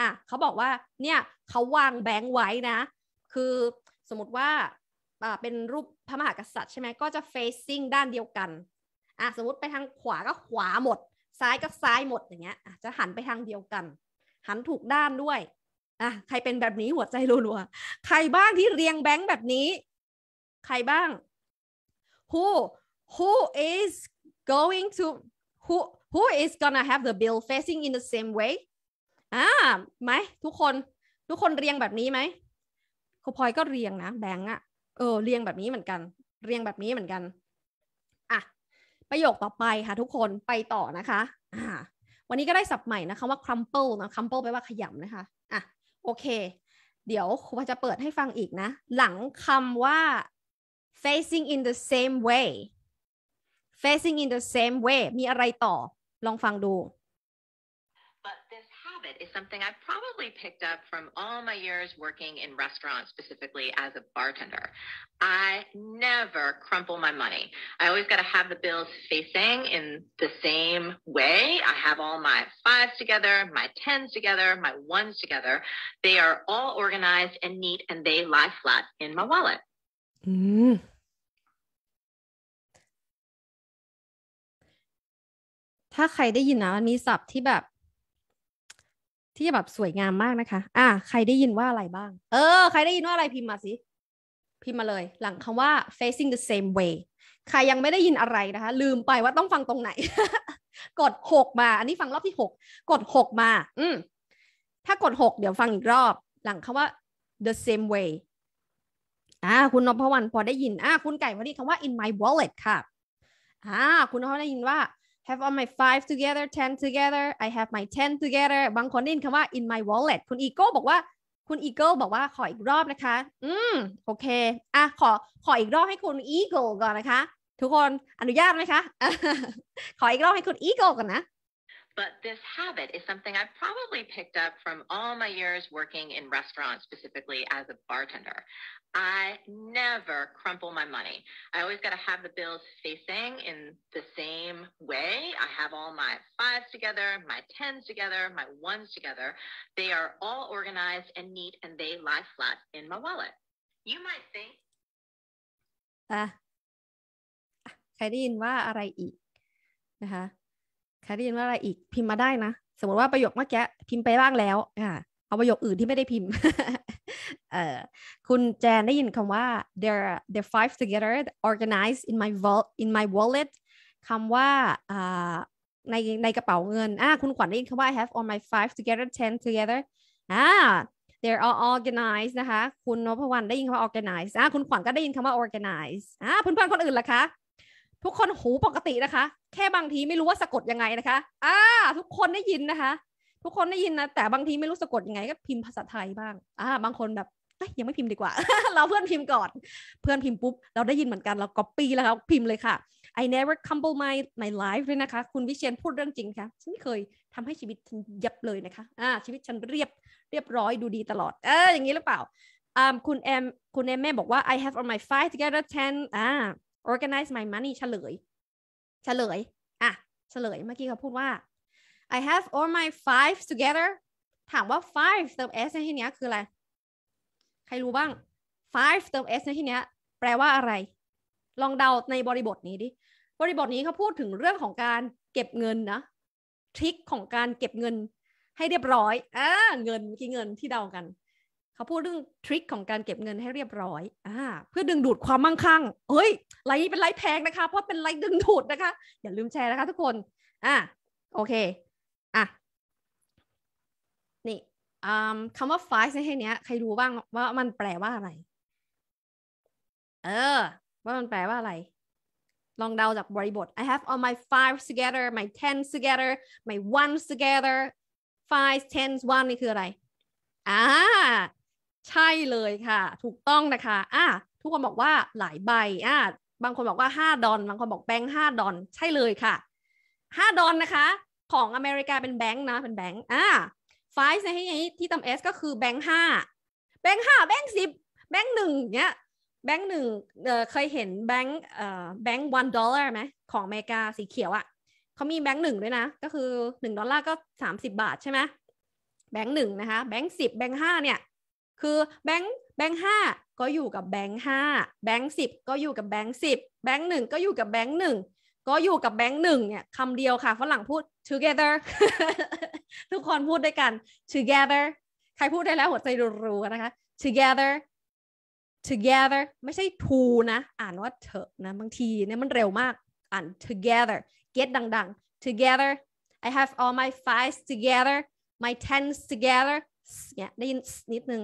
อ่ะเขาบอกว่า เนี่ย เขาวางแบงค์ไว้นะ คือสมมติว่าเป็นรูปพระมหากษัตริย์ใช่ไหม ก็จะ facing ด้านเดียวกัน อ่ะ สมมติไปทางขวาก็ขวาหมด ซ้ายก็ซ้ายหมด อย่างเงี้ยจะหันไปทางเดียวกัน หันถูกด้านด้วย อ่ะ ใครเป็นแบบนี้หัวใจรัว ๆ ใครบ้างที่เรียงแบงค์แบบนี้ ใครบ้าง who who is going to who who is gonna have the bill facing in the same way อ่าไหม ทุกคนทุกคนเรียงแบบนี้ไหมครูพลอยก็เรียงนะแบงก์อะเออเรียงแบบนี้เหมือนกัน เรียงแบบนี้เหมือนกันอ่ะประโยคต่อไปค่ะทุกคนไปต่อนะคะอ่าวันนี้ก็ได้ศัพท์ใหม่นะคะว่า crumple นะ crumple แปลว่าขยำนะคะอ่ะโอเค เดี๋ยวครูพลอยจะเปิดให้ฟังอีกนะ หลังคำว่า facing in the same way facing in the same way มีอะไรต่อลองฟังดู But this habit is something I probably picked up from all my years working in restaurants, specifically as a bartender. I never crumple my money. I always got to have the bills facing in the same way. I have all my fives together, my tens together, my ones together. They are all organized and neat and they lie flat in my wallet. Mm. ถ้าใครได้ยินนะมันมีศัพท์ที่แบบ ที่แบบสวยงามมากนะคะ อ่ะใครได้ยินว่าอะไรบ้างเออใครได้ยินว่าอะไรพิมพ์มาสิ พิมพ์มาเลยหลังคำว่า facing the same way ใครยังไม่ได้ยินอะไรนะคะ ลืมไปว่าต้องฟังตรงไหนกดหกมาอันนี้ฟังรอบที่หกกดหกมาอืมถ้ากดหกเดี๋ยวฟังอีกรอบ หลังคำว่า the same way อ่าคุณนพวรรณพอได้ยิน อ่าคุณไก่พอดีคำว่า in my wallet ค่ะอ่าคุณนพวรรณได้ยินว่า have all my five together ten together I have my ten together บางคนได้ยินคำว่า in my wallet คุณอีโก้บอกว่าคุณอีเกิลบอกว่าขออีกรอบนะคะ อืมโอเค อ่ะขอขออีกรอบให้คุณอีเกิลก่อนนะคะ ทุกคนอนุญาตไหมคะ ขออีกรอบให้คุณอีเกิลก่อนนะ But this habit is something I probably picked up from all my years working in restaurants, specifically as a bartender. I never crumple my money. I always got to have the bills facing in the same way. I have all my fives together, my tens together, my ones together. They are all organized and neat and they lie flat in my wallet. You might think. อ่ะใครได้ยินว่าอะไรอีกนะคะ ah. Ah, คครได้ยินว่าอะไรอีกพิมพ์มาได้นะ สมมติว่าประโยคเมื่อกี้พิมพ์ไปบ้างแล้วอ่าเอาประโยคอื่นที่ไม่ได้พิมพ์เอ่อคุณแจนได้ยินคำว่า there there five together organized in my vault in my wallet คำว่าอ่าในในกระเป๋าเงินอ่าคุณขวัญได้ยินคำว่า I have all my five together ten together อ่า they're all organized นะคะคุณนพวรรณได้ยินคำว่า organize อ่าคุณขวัญก็ได้ยินคำว่า organize d อ่าเพื่อนๆคนอื่นล่ะคะทุกคนหูปกตินะคะ แค่บางทีไม่รู้ว่าสะกดยังไงนะคะ อ่าทุกคนได้ยินนะคะ ทุกคนได้ยินนะแต่บางทีไม่รู้สะกดยังไงก็พิมพ์ภาษาไทยบ้างอ่าบางคนแบบยังไม่พิมพ์ดีกว่า เราเพื่อนพิมพ์ก่อน เพื่อนพิมพ์ปุ๊บเราได้ยินเหมือนกันเราก๊อปปี้แล้วครับพิมพ์เลยค่ะ I never crumble my my life เลยนะคะคุณวิเชียนพูดเรื่องจริงค่ะฉันไม่เคยทำให้ชีวิตฉันยับเลยนะคะอ่าชีวิตฉันเรียบเรียบร้อยดูดีตลอด เอออย่างนี้หรือเปล่าอ่าคุณแอมคุณแอมแม่บอกว่า I have on my five together ten อ่า organize my money เฉลย เฉลย อ่ะเฉลย เมื่อกี้เขาพูดว่า I have all my five together ถามว่า five เติม s ในที่นี้คืออะไร ใครรู้บ้าง five เติม s ในที่นี้แปลว่าอะไร ลองเดาในบริบทนี้ดิ บริบทนี้เขาพูดถึงเรื่องของการเก็บเงินนะ ทริคของการเก็บเงินให้เรียบร้อยอ่าเงินเมื่อกี้เงินที่เดากันเขาพูดเรื่องทริคของการเก็บเงินให้เรียบร้อยอ่าเพื่อดึงดูดความมั่งคั่งเฮ้ยไลน์เป็นไลน์แพงนะคะเพราะเป็นไลน์ดึงดูดนะคะอย่าลืมแชร์นะคะทุกคนอ่าโอเคอ่ะนี่คำว่า five ในที่นี้ใครรู้บ้างว่ามันแปลว่าอะไรเออว่ามันแปลว่าอะไร ลองเดาจากบริบท I have all my five together my ten together my one together five tens one นี่คืออะไรอ่าใช่เลยค่ะถูกต้องนะคะอ่ะทุกคนบอกว่าหลายใบอ่ะบางคนบอกว่า5ดอนบางคนบอกแบงค์ห้าดอนใช่เลยค่ะ 5ดอนนะคะของอเมริกาเป็นแบงค์นะเป็นแบงค์อ่ะไฟส์ในที่นี้ที่ตาเอสก็คือแบงค์ห้าแบงค์ห้าแบงค์สิบแบงค์หนึ่งเนี้ยแบงค์หนึ่งเคยเห็นแบงค์แบงค์วันดอลลาร์ไหมของอเมริกาสีเขียวอะ่ะเขามีแบงค์หนึ่งด้วยนะก็คือหนึ่งดอลลาร์ก็สามสิบบาทใช่ไหมแบงค์หนึ่งนะคะแบงค์สิบแบงค์ห้าเนี่ยคือแบงค์ แบงค์ห้าก็อยู่กับแบงค์ห้าแบงค์สิบก็อยู่กับแบงค์สิบแบงค์หนึ่งก็อยู่กับแบงค์หนึ่ง ก็อยู่กับแบงค์หนึ่งเนี่ยคำเดียวค่ะฝรั่งพูด together ทุกคนพูดด้วยกัน together ใครพูดได้แล้วหัวใจรู้ๆนะคะ together together ไม่ใช่ to นะอ่านว่าเถอะนะบางทีเนี่ยมันเร็วมากอ่าน together get ดังๆ together I have all my files together my tens together เนี่ยได้ยินนิดนึง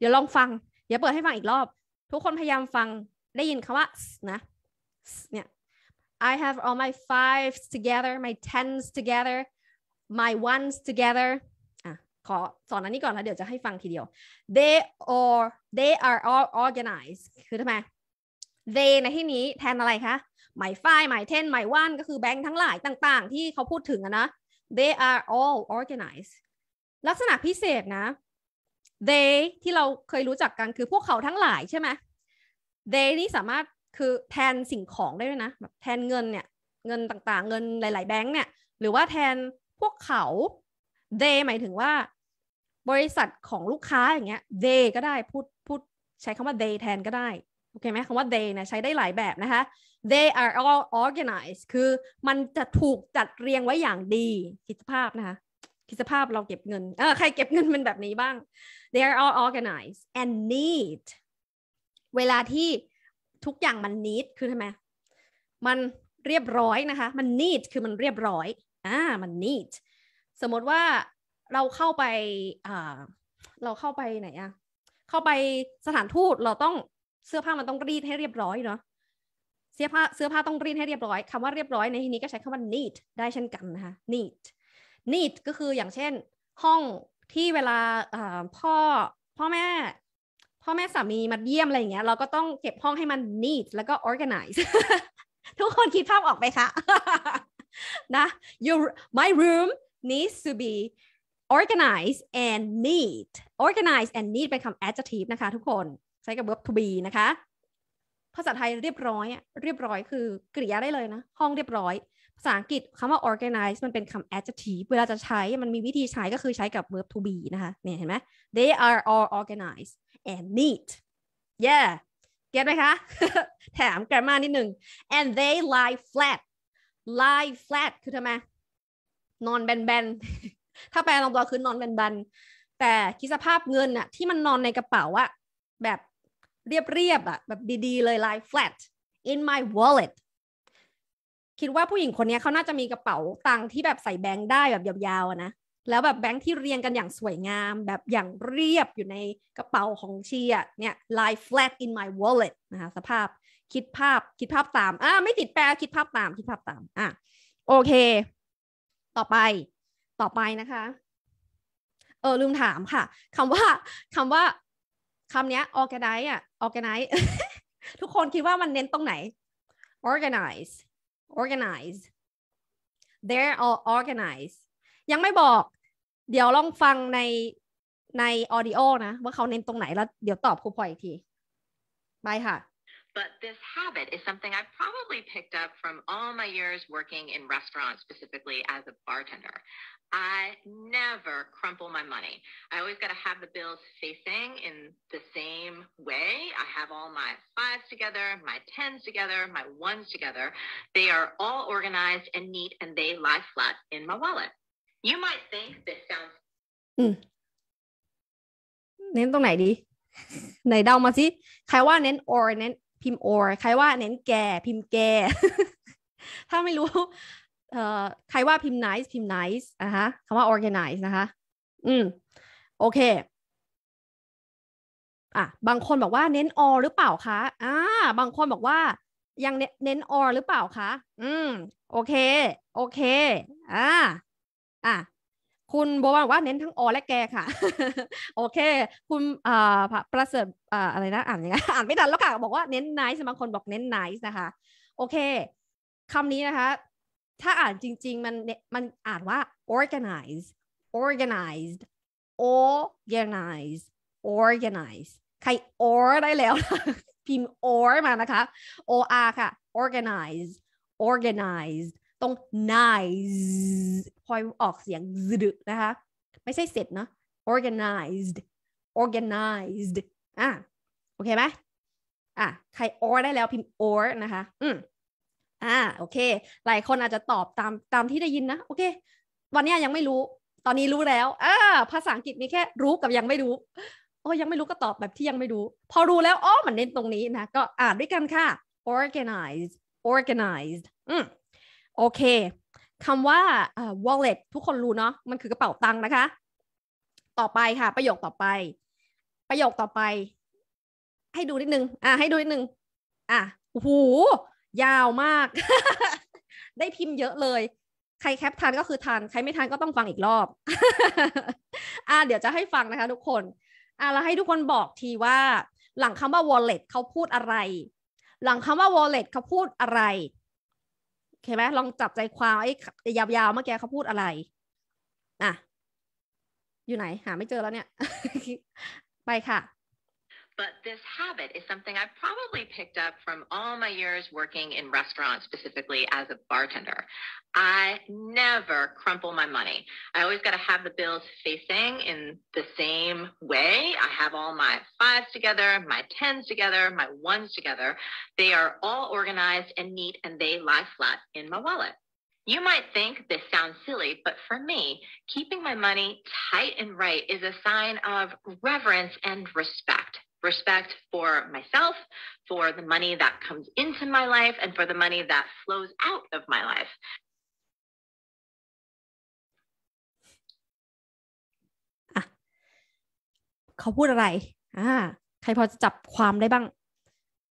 เดี๋ยวลองฟัง เดี๋ยวเปิดให้ฟังอีกรอบ ทุกคนพยายามฟังได้ยินคำว่า นะ เนี่ย I have all my fives together my tens together my ones together อ่ะ ขอสอนอันนี้ก่อนแล้วเดี๋ยวจะให้ฟังทีเดียว they are they are all organized คือทำไม they ในที่นี้แทนอะไรคะ my five my ten my one ก็คือแบงค์ทั้งหลายต่างๆ ที่เขาพูดถึงนะ they are all organized ลักษณะพิเศษนะ they ที่เราเคยรู้จักกันคือพวกเขาทั้งหลายใช่ไหม they นี่สามารถคือแทนสิ่งของได้ด้วยนะแบบแทนเงินเนี่ย เงินต่างๆ เงินหลายๆแบงค์เนี่ยหรือว่าแทนพวกเขา they หมายถึงว่าบริษัทของลูกค้าอย่างเงี้ย they ก็ได้พูดพูด ใช้คำว่า they แทนก็ได้ โอเคไหมคำว่า they นะใช้ได้หลายแบบนะคะ they are all organized คือมันจะถูกจัดเรียงไว้อย่างดีคิดภาพนะคะคิดภาพเราเก็บเงินเออใครเก็บเงินเป็นแบบนี้บ้าง they are all organized and neat เวลาที่ทุกอย่างมัน neat คือทำไมมันเรียบร้อยนะคะ มัน neat คือมันเรียบร้อย อ่ามัน neat สมมติว่าเราเข้าไปอ่าเราเข้าไปไหนอะเข้าไปสถานทูตเราต้องเสื้อผ้ามันต้องรีดให้เรียบร้อยเนาะเสื้อผ้าเสื้อผ้าต้องรีดให้เรียบร้อยคำว่าเรียบร้อยในที่นี้ก็ใช้คำว่า neat ได้เช่นกันนะคะ neat neat ก็คืออย่างเช่นห้องที่เวลาพ่อ พ่อแม่ พ่อแม่สามีมาเยี่ยมอะไรอย่างเงี้ยเราก็ต้องเก็บห้องให้มัน neat แล้วก็ organize ทุกคนคิดภาพออกไหมคะ นะ your my room needs to be organized and neat organized and neat เป็นคำ adjective นะคะ ทุกคนใช้กับ verb to be นะคะภาษาไทยเรียบร้อย เรียบร้อยคือกริยาได้เลยนะ ห้องเรียบร้อยภาษาอังกฤษคำว่า organize มันเป็นคำ adjective เวลาจะใช้ มันมีวิธีใช้ก็คือใช้กับ verb to be นะคะ เนี่ยเห็นไหม they are all organized and neat yeah เก็ตไหมคะ แถมกรามานิดหนึ่ง and they lie flat lie flat คือทำไมนอนแบนๆ ถ้าแปลตรงตัวคือนอนแบนๆ แต่คิดสภาพเงินอะที่มันนอนในกระเป๋าอะแบบเรียบๆอะแบบดีๆ เลย lie flat in my wallet คิดว่าผู้หญิงคนนี้เขาน่าจะมีกระเป๋าตังค์ที่แบบใส่แบงค์ได้แบบยาวๆนะ แล้วแบบแบงค์ที่เรียงกันอย่างสวยงาม แบบอย่างเรียบอยู่ในกระเป๋าของเชียเนี่ย lie flat in my wallet นะคะสภาพคิดภาพคิดภาพตาม อ่าไม่ติดแปลคิดภาพตามคิดภาพตาม อ่ะ โอเค ต่อไป ต่อไปนะคะ เออลืมถามค่ะคำว่าคำว่าคำนี้ organize อ่ะ organize ทุกคนคิดว่ามันเน้นตรงไหน organize organize there or organize ยังไม่บอก เดี๋ยวลองฟังในใน audio นะว่าเขาเน้นตรงไหนแล้วเดี๋ยวตอบครูพลอยอีกทีไปค่ะ But this habit is something I've probably picked up from all my years working in restaurants, specifically as a bartender. I never crumple my money. I always got to have the bills facing in the same way. I have all my fives together, my tens together, my ones together. They are all organized and neat and they lie flat in my wallet. You might think this sounds. Ừ. Nến ตรงไหนดี ไหนเดามาสิ ใครว่าเน้น or pim or ใครว่าเน้นแก่พิมพ์แก่ ถ้าไม่รู้ เอ่อใครว่าพิมพ์ nice พิมพ์ nice นะคะคำว่า organize นะคะ อืม โอเค อ่ะ บางคนบอกว่าเน้น or หรือเปล่าคะอ่าบางคนบอกว่า ยังเน้น or หรือเปล่าคะ อืม โอเค โอเค อ่า อ่ะ คุณโบว่าว่าเน้นทั้งอและแกค่ะ โอเค คุณอ่าประเสริฐอ่าอะไรนะ อ่านยังไงอ่านไม่ทันแล้วค่ะ บอกว่าเน้น nice บางคนบอกเน้น nice นะคะ โอเคคำนี้นะคะถ้าอ่านจริง ๆ มันมันอ่านว่า organize organized organize organize ใคร or ได้แล้ว พิมพ์ or มานะคะ or ค่ะ organize organized ตรง nice พอยออกเสียงซึนะคะ ไม่ใช่เสร็จนะ organized organized อ่ะโอเคไหมอ่ะใคร or ได้แล้วพิมพ์ or นะคะ อืมอ่าโอเค หลายคนอาจจะตอบตามตามที่ได้ยินนะโอเค วันนี้ยังไม่รู้ ตอนนี้รู้แล้วอ่าภาษาอังกฤษมีแค่รู้กับยังไม่รู้โอ้ยังไม่รู้ก็ตอบแบบที่ยังไม่รู้ พอรู้แล้วอ๋อมันเน้นตรงนี้นะก็อ่านด้วยกันค่ะ organize d organized อืมโอเคคำว่า uh, wallet ทุกคนรู้เนาะมันคือกระเป๋าตังค์นะคะ ต่อไปค่ะ ประโยคต่อไป ประโยคต่อไป ให้ดูนิดนึงอ่าให้ดูนิดนึงอ่ะโอ้โหยาวมาก ได้พิมพ์เยอะเลย ใครแคปทันก็คือทัน ใครไม่ทันก็ต้องฟังอีกรอบ อ่า เดี๋ยวจะให้ฟังนะคะ ทุกคน อ่าเราให้ทุกคนบอกทีว่า หลังคำว่า wallet เขาพูดอะไร หลังคำว่า wallet เขาพูดอะไรเอเคไหมลองจับใจความไอ้ยาวๆเมื่อกี้เขาพูดอะไร อ่ะ อยู่ไหน หา ไม่เจอแล้วเนี่ย ไปค่ะ But this habit is something I probably picked up from all my years working in restaurants, specifically as a bartender. I never crumple my money. I always got to have the bills facing in the same way. I have all my fives together, my tens together, my ones together. They are all organized and neat and they lie flat in my wallet. You might think this sounds silly, but for me, keeping my money tight and right is a sign of reverence and respect. respect for myself, for the money that comes into my life, and for the money that flows out of my life. เขาพูดอะไรอ่าใครพอจะจับความได้บ้าง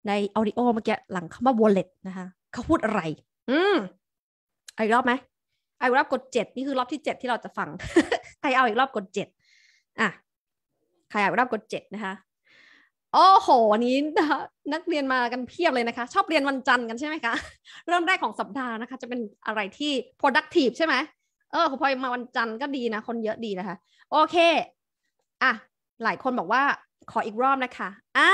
ในออดิโอเมื่อกี้หลังคำว่า wallet นะคะเขาพูดอะไร อืมอีกรอบไหมเอาอีกรอบกดเจ็ดนี่คือรอบที่เจ็ดที่เราจะฟังใครเอาอีกรอบกดเจ็ดอ่ะ ใครเอาอีกรอบกดเจ็ดนะคะโอ้โหวันนี้นะคะนักเรียนมากันเพียบเลยนะคะ ชอบเรียนวันจันทร์กันใช่ไหมคะ เริ่มแรกของสัปดาห์นะคะ จะเป็นอะไรที่ productive ใช่ไหม เออพอมาวันจันทร์ก็ดีนะ คนเยอะดีนะคะ โอเค อ่ะ หลายคนบอกว่า ขออีกรอบนะคะ อ่า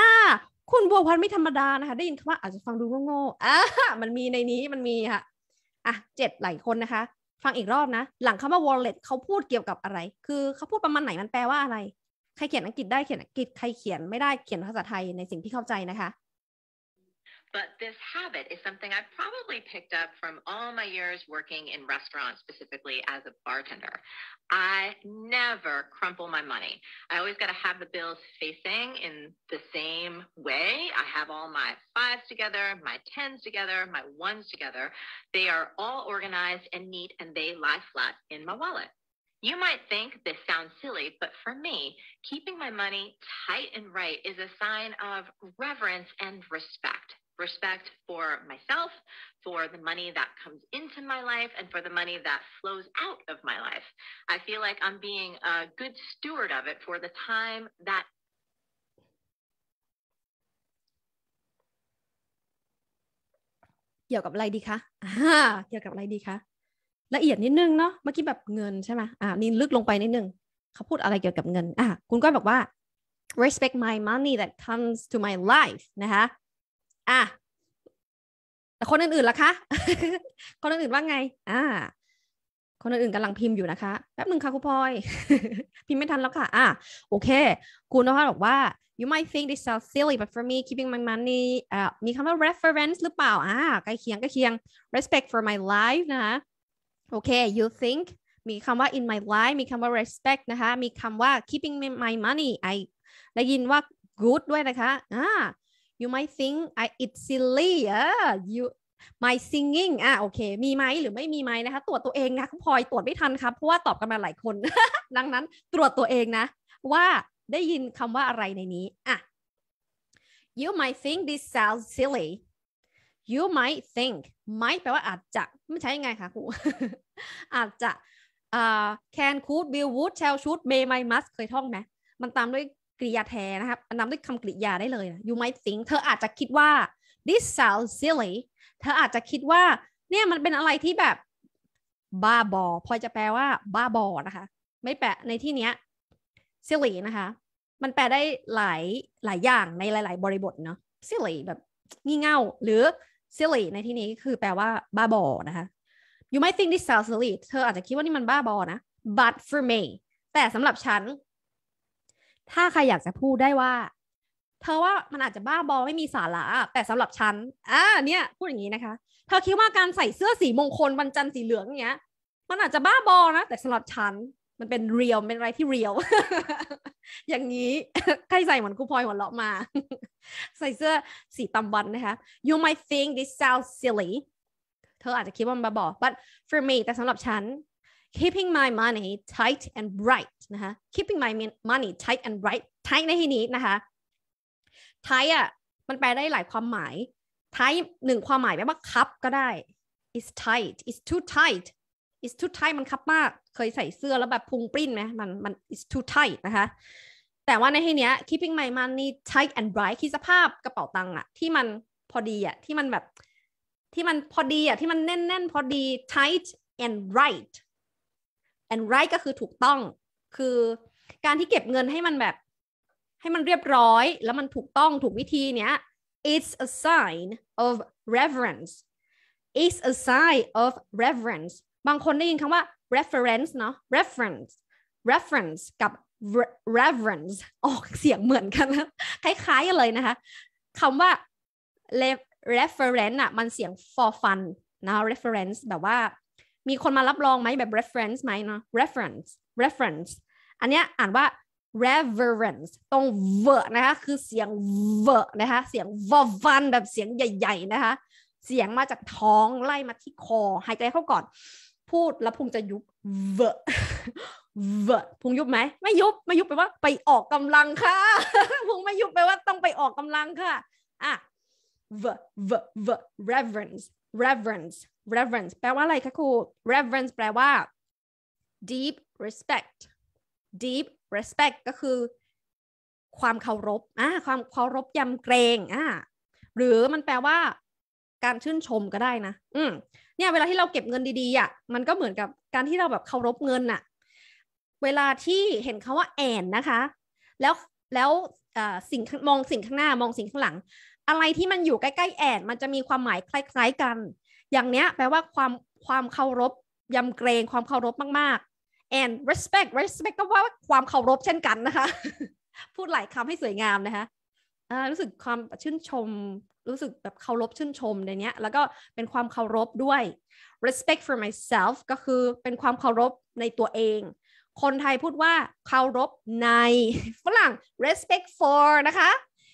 คุณบัวพันไม่ธรรมดานะคะ ได้ยินคำว่าอาจจะฟังดูโง่ๆอ่ามันมีในนี้มันมีค่ะอ่ะเจ็ดหลายคนนะคะ ฟังอีกรอบนะหลังคำว่า wallet เขาพูดเกี่ยวกับอะไร คือเขาพูดประมาณไหนมันแปลว่าอะไรใครเขียนอังกฤษได้เขียนอังกฤษใครเขียนไม่ได้เขียนภาษาไทยในสิ่งที่เข้าใจนะคะ But this habit is something I probably picked up from all my years working in restaurants, specifically as a bartender. I never crumple my money. I always got to have the bills facing in the same way. I have all my fives together, my tens together, my ones together. They are all organized and neat and they lie flat in my wallet. You might think this sounds silly, but for me, keeping my money tight and right is a sign of reverence and respect. Respect for myself, for the money that comes into my life, and for the money that flows out of my life. I feel like I'm being a good steward of it for the time that เกี่ยวกับอะไรดีคะอ่าเกี่ยวกับอะไรดีคะ ละเอียดนิดนึงเนาะเมื่อกี้แบบเงินใช่ไหมอ่านี่ลึกลงไปนิดนึง เขาพูดอะไรเกี่ยวกับเงินอ่ะคุณก้อยบอกว่า respect my money that comes to my life นะคะอ่ะแต่คนอื่นๆล่ะคะคนอื่นๆว่าไงอ่าคนอื่นๆกำลังพิมพ์อยู่นะคะแป๊บหนึ่งค่ะคุณพลอย พิมพ์ไม่ทันแล้วค่ะอ่าโอเค คุณนพัทบอกว่า you might think this sounds silly but for me keeping my money อ่ามีคำว่า reference หรือเปล่าอ่าใกล้เคียงใกล้เคียง respect for my life นะคะโอเค you think มีคำว่า in my life มีคำว่า respect นะคะ มีคำว่า keeping my money I ได้ยินว่า good ด้วยนะคะอ่า you might think I it's silly อ่า you my singing อ่ะโอเคมีไหมหรือไม่มีไหมนะคะ ตรวจตัวเองนะคุณพลอย ตรวจไม่ทันครับเพราะว่าตอบกันมาหลายคน ดังนั้นตรวจตัวเองนะ ว่าได้ยินคำว่าอะไรในนี้อ่ะ you might think this sounds silly you might think might แปลว่าอาจจะ ไม่ใช่ยังไงคะครูอาจจะ uh, can could will would shall should may might must เคยท่องไหม มันตามด้วยกริยาแทนนะครับนำด้วยคำกริยาได้เลยนะ you might think เธออาจจะคิดว่า this sounds silly เธออาจจะคิดว่าเนี่ยมันเป็นอะไรที่แบบบ้าบอ พอจะแปลว่าบ้าบอนะคะ ไม่แปลในที่เนี้ย silly นะคะ มันแปลได้หลาย หลายอย่างในหลายๆ บริบทเนาะ silly แบบงี่เง่า หรือ silly ในที่นี้คือแปลว่าบ้าบอนะคะ you might think this sounds silly เธออาจจะคิดว่านี่มันบ้าบอนะ but for me แต่สำหรับฉัน ถ้าใครอยากจะพูดได้ว่า เธอว่ามันอาจจะบ้าบอไม่มีสาระแต่สำหรับฉัน อ่า เนี่ย พูดอย่างนี้นะคะ เธอคิดว่าการใส่เสื้อสีมงคล วันจันทร์สีเหลืองเนี้ย มันอาจจะบ้าบอนะ แต่สำหรับฉันมันเป็นเรียลเป็น อะไร ที่เรียลอย่างนี้ใครใส่เหมือนคูพลอยหัวเลาะมา ใส่ เสื้อ สีตำบัน นะคะ you might think this sounds silly เธออาจจะคิดว่า มันบ้าบอ but for me แต่สำหรับฉัน keeping my money tight and bright นะคะ keeping my money tight and bright tight ในที่นี้ นะคะ tight อ่ะ มัน แปลได้หลายความหมาย tight หนึ่งความหมายแปลว่าคับ ก็ได้ is tight is too tight it's too tight มันคับมาก เคยใส่เสื้อแล้วแบบพุงปริ้นไหมมัน มัน it's too tight นะคะ แต่ว่าในที่เนี้ย keeping my money tight and bright คิดสภาพกระเป๋าตังค์อะที่มันพอดีอะที่มันแบบที่มันพอดีอะที่มันแน่นแน่นพอดี tight and right and right ก็คือถูกต้อง คือการที่เก็บเงินให้มันแบบให้มันเรียบร้อย แล้วมันถูกต้องถูกวิธีเนี้ย it's a sign of reverence it's a sign of reverence บางคนได้ยินคำว่า reference เนาะ reference reference กับ reverence ออกเสียงเหมือนกันคล้ายๆกันเลยนะคะคำว่า reference อะมันเสียง for fun นะ reference แบบว่า มีคนมารับรองไหมแบบ reference ไหมเนาะ reference reference อันเนี้ยอ่านว่า reverence ตรง v นะคะ คือเสียง v นะคะ เสียง v ฟันแบบเสียงใหญ่ ๆ นะคะ เสียงมาจากท้องไล่มาที่คอ หายใจเข้าก่อนพูดแล้วพุงจะยุบเวอะเวอะพุงยุบไหมไม่ยุบ ไม่ยุบไปว่าไปออกกำลัง ค่ะพุงไม่ยุบไปว่าต้องไปออกกำลังค่ะอ่ะเวเวเว reverence reverence reverence แปลว่าอะไรคะครู reverence แปลว่า deep respect deep respect ก็คือ ความเคารพอ่าความเคารพยำเกรงอ่าหรือมันแปลว่าการชื่นชมก็ได้นะ อืมเนี่ยเวลาที่เราเก็บเงินดีๆอะ่ะมันก็เหมือนกับการที่เราแบบเคารพเงินอะ่ะเวลาที่เห็นคขาว่าแอนนะคะ แล้วแล้วสิ่งมองสิ่งข้างหน้ามองสิ่งข้างหลัง อะไรที่มันอยู่ใกล้ๆแอนมันจะมีความหมายคล้ายๆกัน อย่างเนี้ยแปลว่าความความเคารพยำเกรงความเคารพมากๆ and respect respect ก็ว่าความเคารพเช่นกันนะคะ พูดหลายคำให้สวยงามนะคะรู้สึกความชื่นชมรู้สึกแบบเคารพชื่นชมในเนี้ยแล้วก็เป็นความเคารพด้วย respect for myself ก็คือเป็นความเคารพในตัวเอง คนไทยพูดว่าเคารพในฝรั่ง respect for นะคะ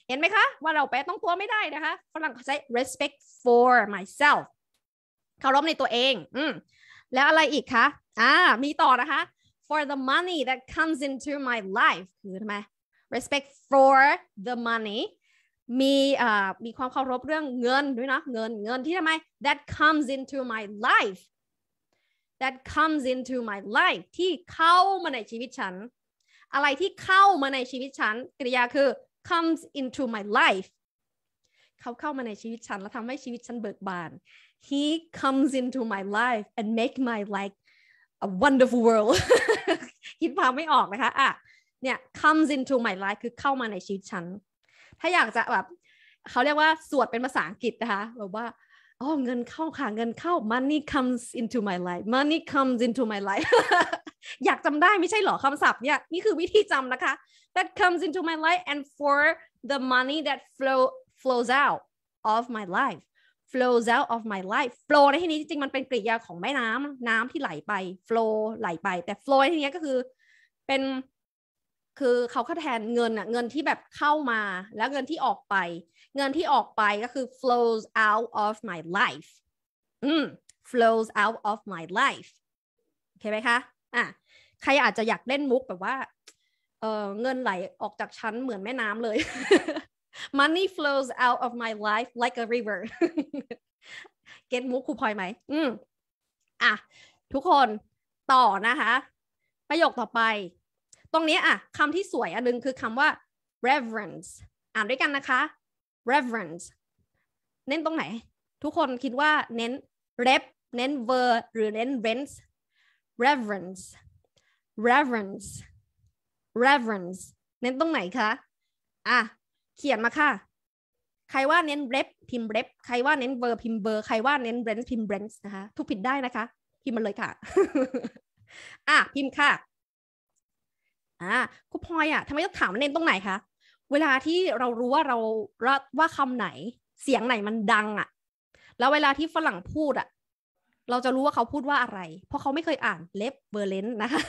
เห็นไหมคะว่าเราแปลต้องตัวไม่ได้นะคะฝรั่งเขาใช้ respect for myself เคารพในตัวเองอืมแล้วอะไรอีกคะอ่ามีต่อนะคะ for the money that comes into my life คือทำไม respect for the money มีมีความเคารพเรื่องเงินด้วยนะเงินเงินที่ทำไม that comes into my life that comes into my life ที่เข้ามาในชีวิตฉัน อะไรที่เข้ามาในชีวิตฉันกริยาคือ comes into my life เขาเข้ามาในชีวิตฉันแล้วทำให้ชีวิตฉันเบิกบาน he comes into my life and make my life a wonderful world คิดภาพไม่ออกนะคะอ่ะเนี่ย comes into my life คือเข้ามาในชีวิตฉันถ้าอยากจะแบบเขาเรียกว่า สวดเป็นภาษาอังกฤษนะคะแบบว่าอ๋อเงินเข้าค่ะเงินเข้า money comes into my life money comes into my life อยากจำได้ไม่ใช่หรอคำศัพท์เนี่ยนี่คือวิธีจำนะคะ that comes into my life and for the money that flow flows out of my life flows out of my life flow ในที่นี้จริงๆมันเป็นกริยาของแม่น้ำน้ำที่ไหลไป flow ไหลไป แต่ flow ในที่นี้ก็คือเป็นคือเขาก็แทนเงินอะเงินที่แบบเข้ามาแล้วเงินที่ออกไป เงินที่ออกไปก็คือ flows out of my life อืม flows out of my life โอเคไหมคะอ่ะใครอาจจะอยากเล่นมุกแบบว่าเออเงินไหลออกจากฉันเหมือนแม่น้ำเลย money flows out of my life like a river เก็ตมุกคูพลอยไหมอืมอ่ะทุกคนต่อนะคะ ประโยคต่อไปรงนี้อ่ะคำที่สวยอันนึงคือคำว่า reverence อ่านด้วยกันนะคะ reverence เน้นตรงไหน ทุกคนคิดว่าเน้น rep เน้น ver หรือ เน้น r e n c e reverence reverence reverence เน้นตรงไหนคะ อ่ะ เขียนมาค่ะ ใครว่าเน้น rep พิมพ์ rep ใครว่าเน้น ver พิมพ์ ver ใครว่าเน้น r e n c e พิมพ์ r e n c e นะคะทุกผิดได้นะคะ พิมพ์มาเลยค่ะ อ่ะ พิมพ์ค่ะอ่าครูพลอยอ่ะทำไมต้องถามเน้นตรงไหนคะเวลาที่เรารู้ว่าเรารว่าคำไหนเสียงไหนมันดังอ่ะ แล้วเวลาที่ฝรั่งพูดอ่ะเราจะรู้ว่าเขาพูดว่าอะไรเพราะเขาไม่เคยอ่านเล็บเบอร์เลนนะคะ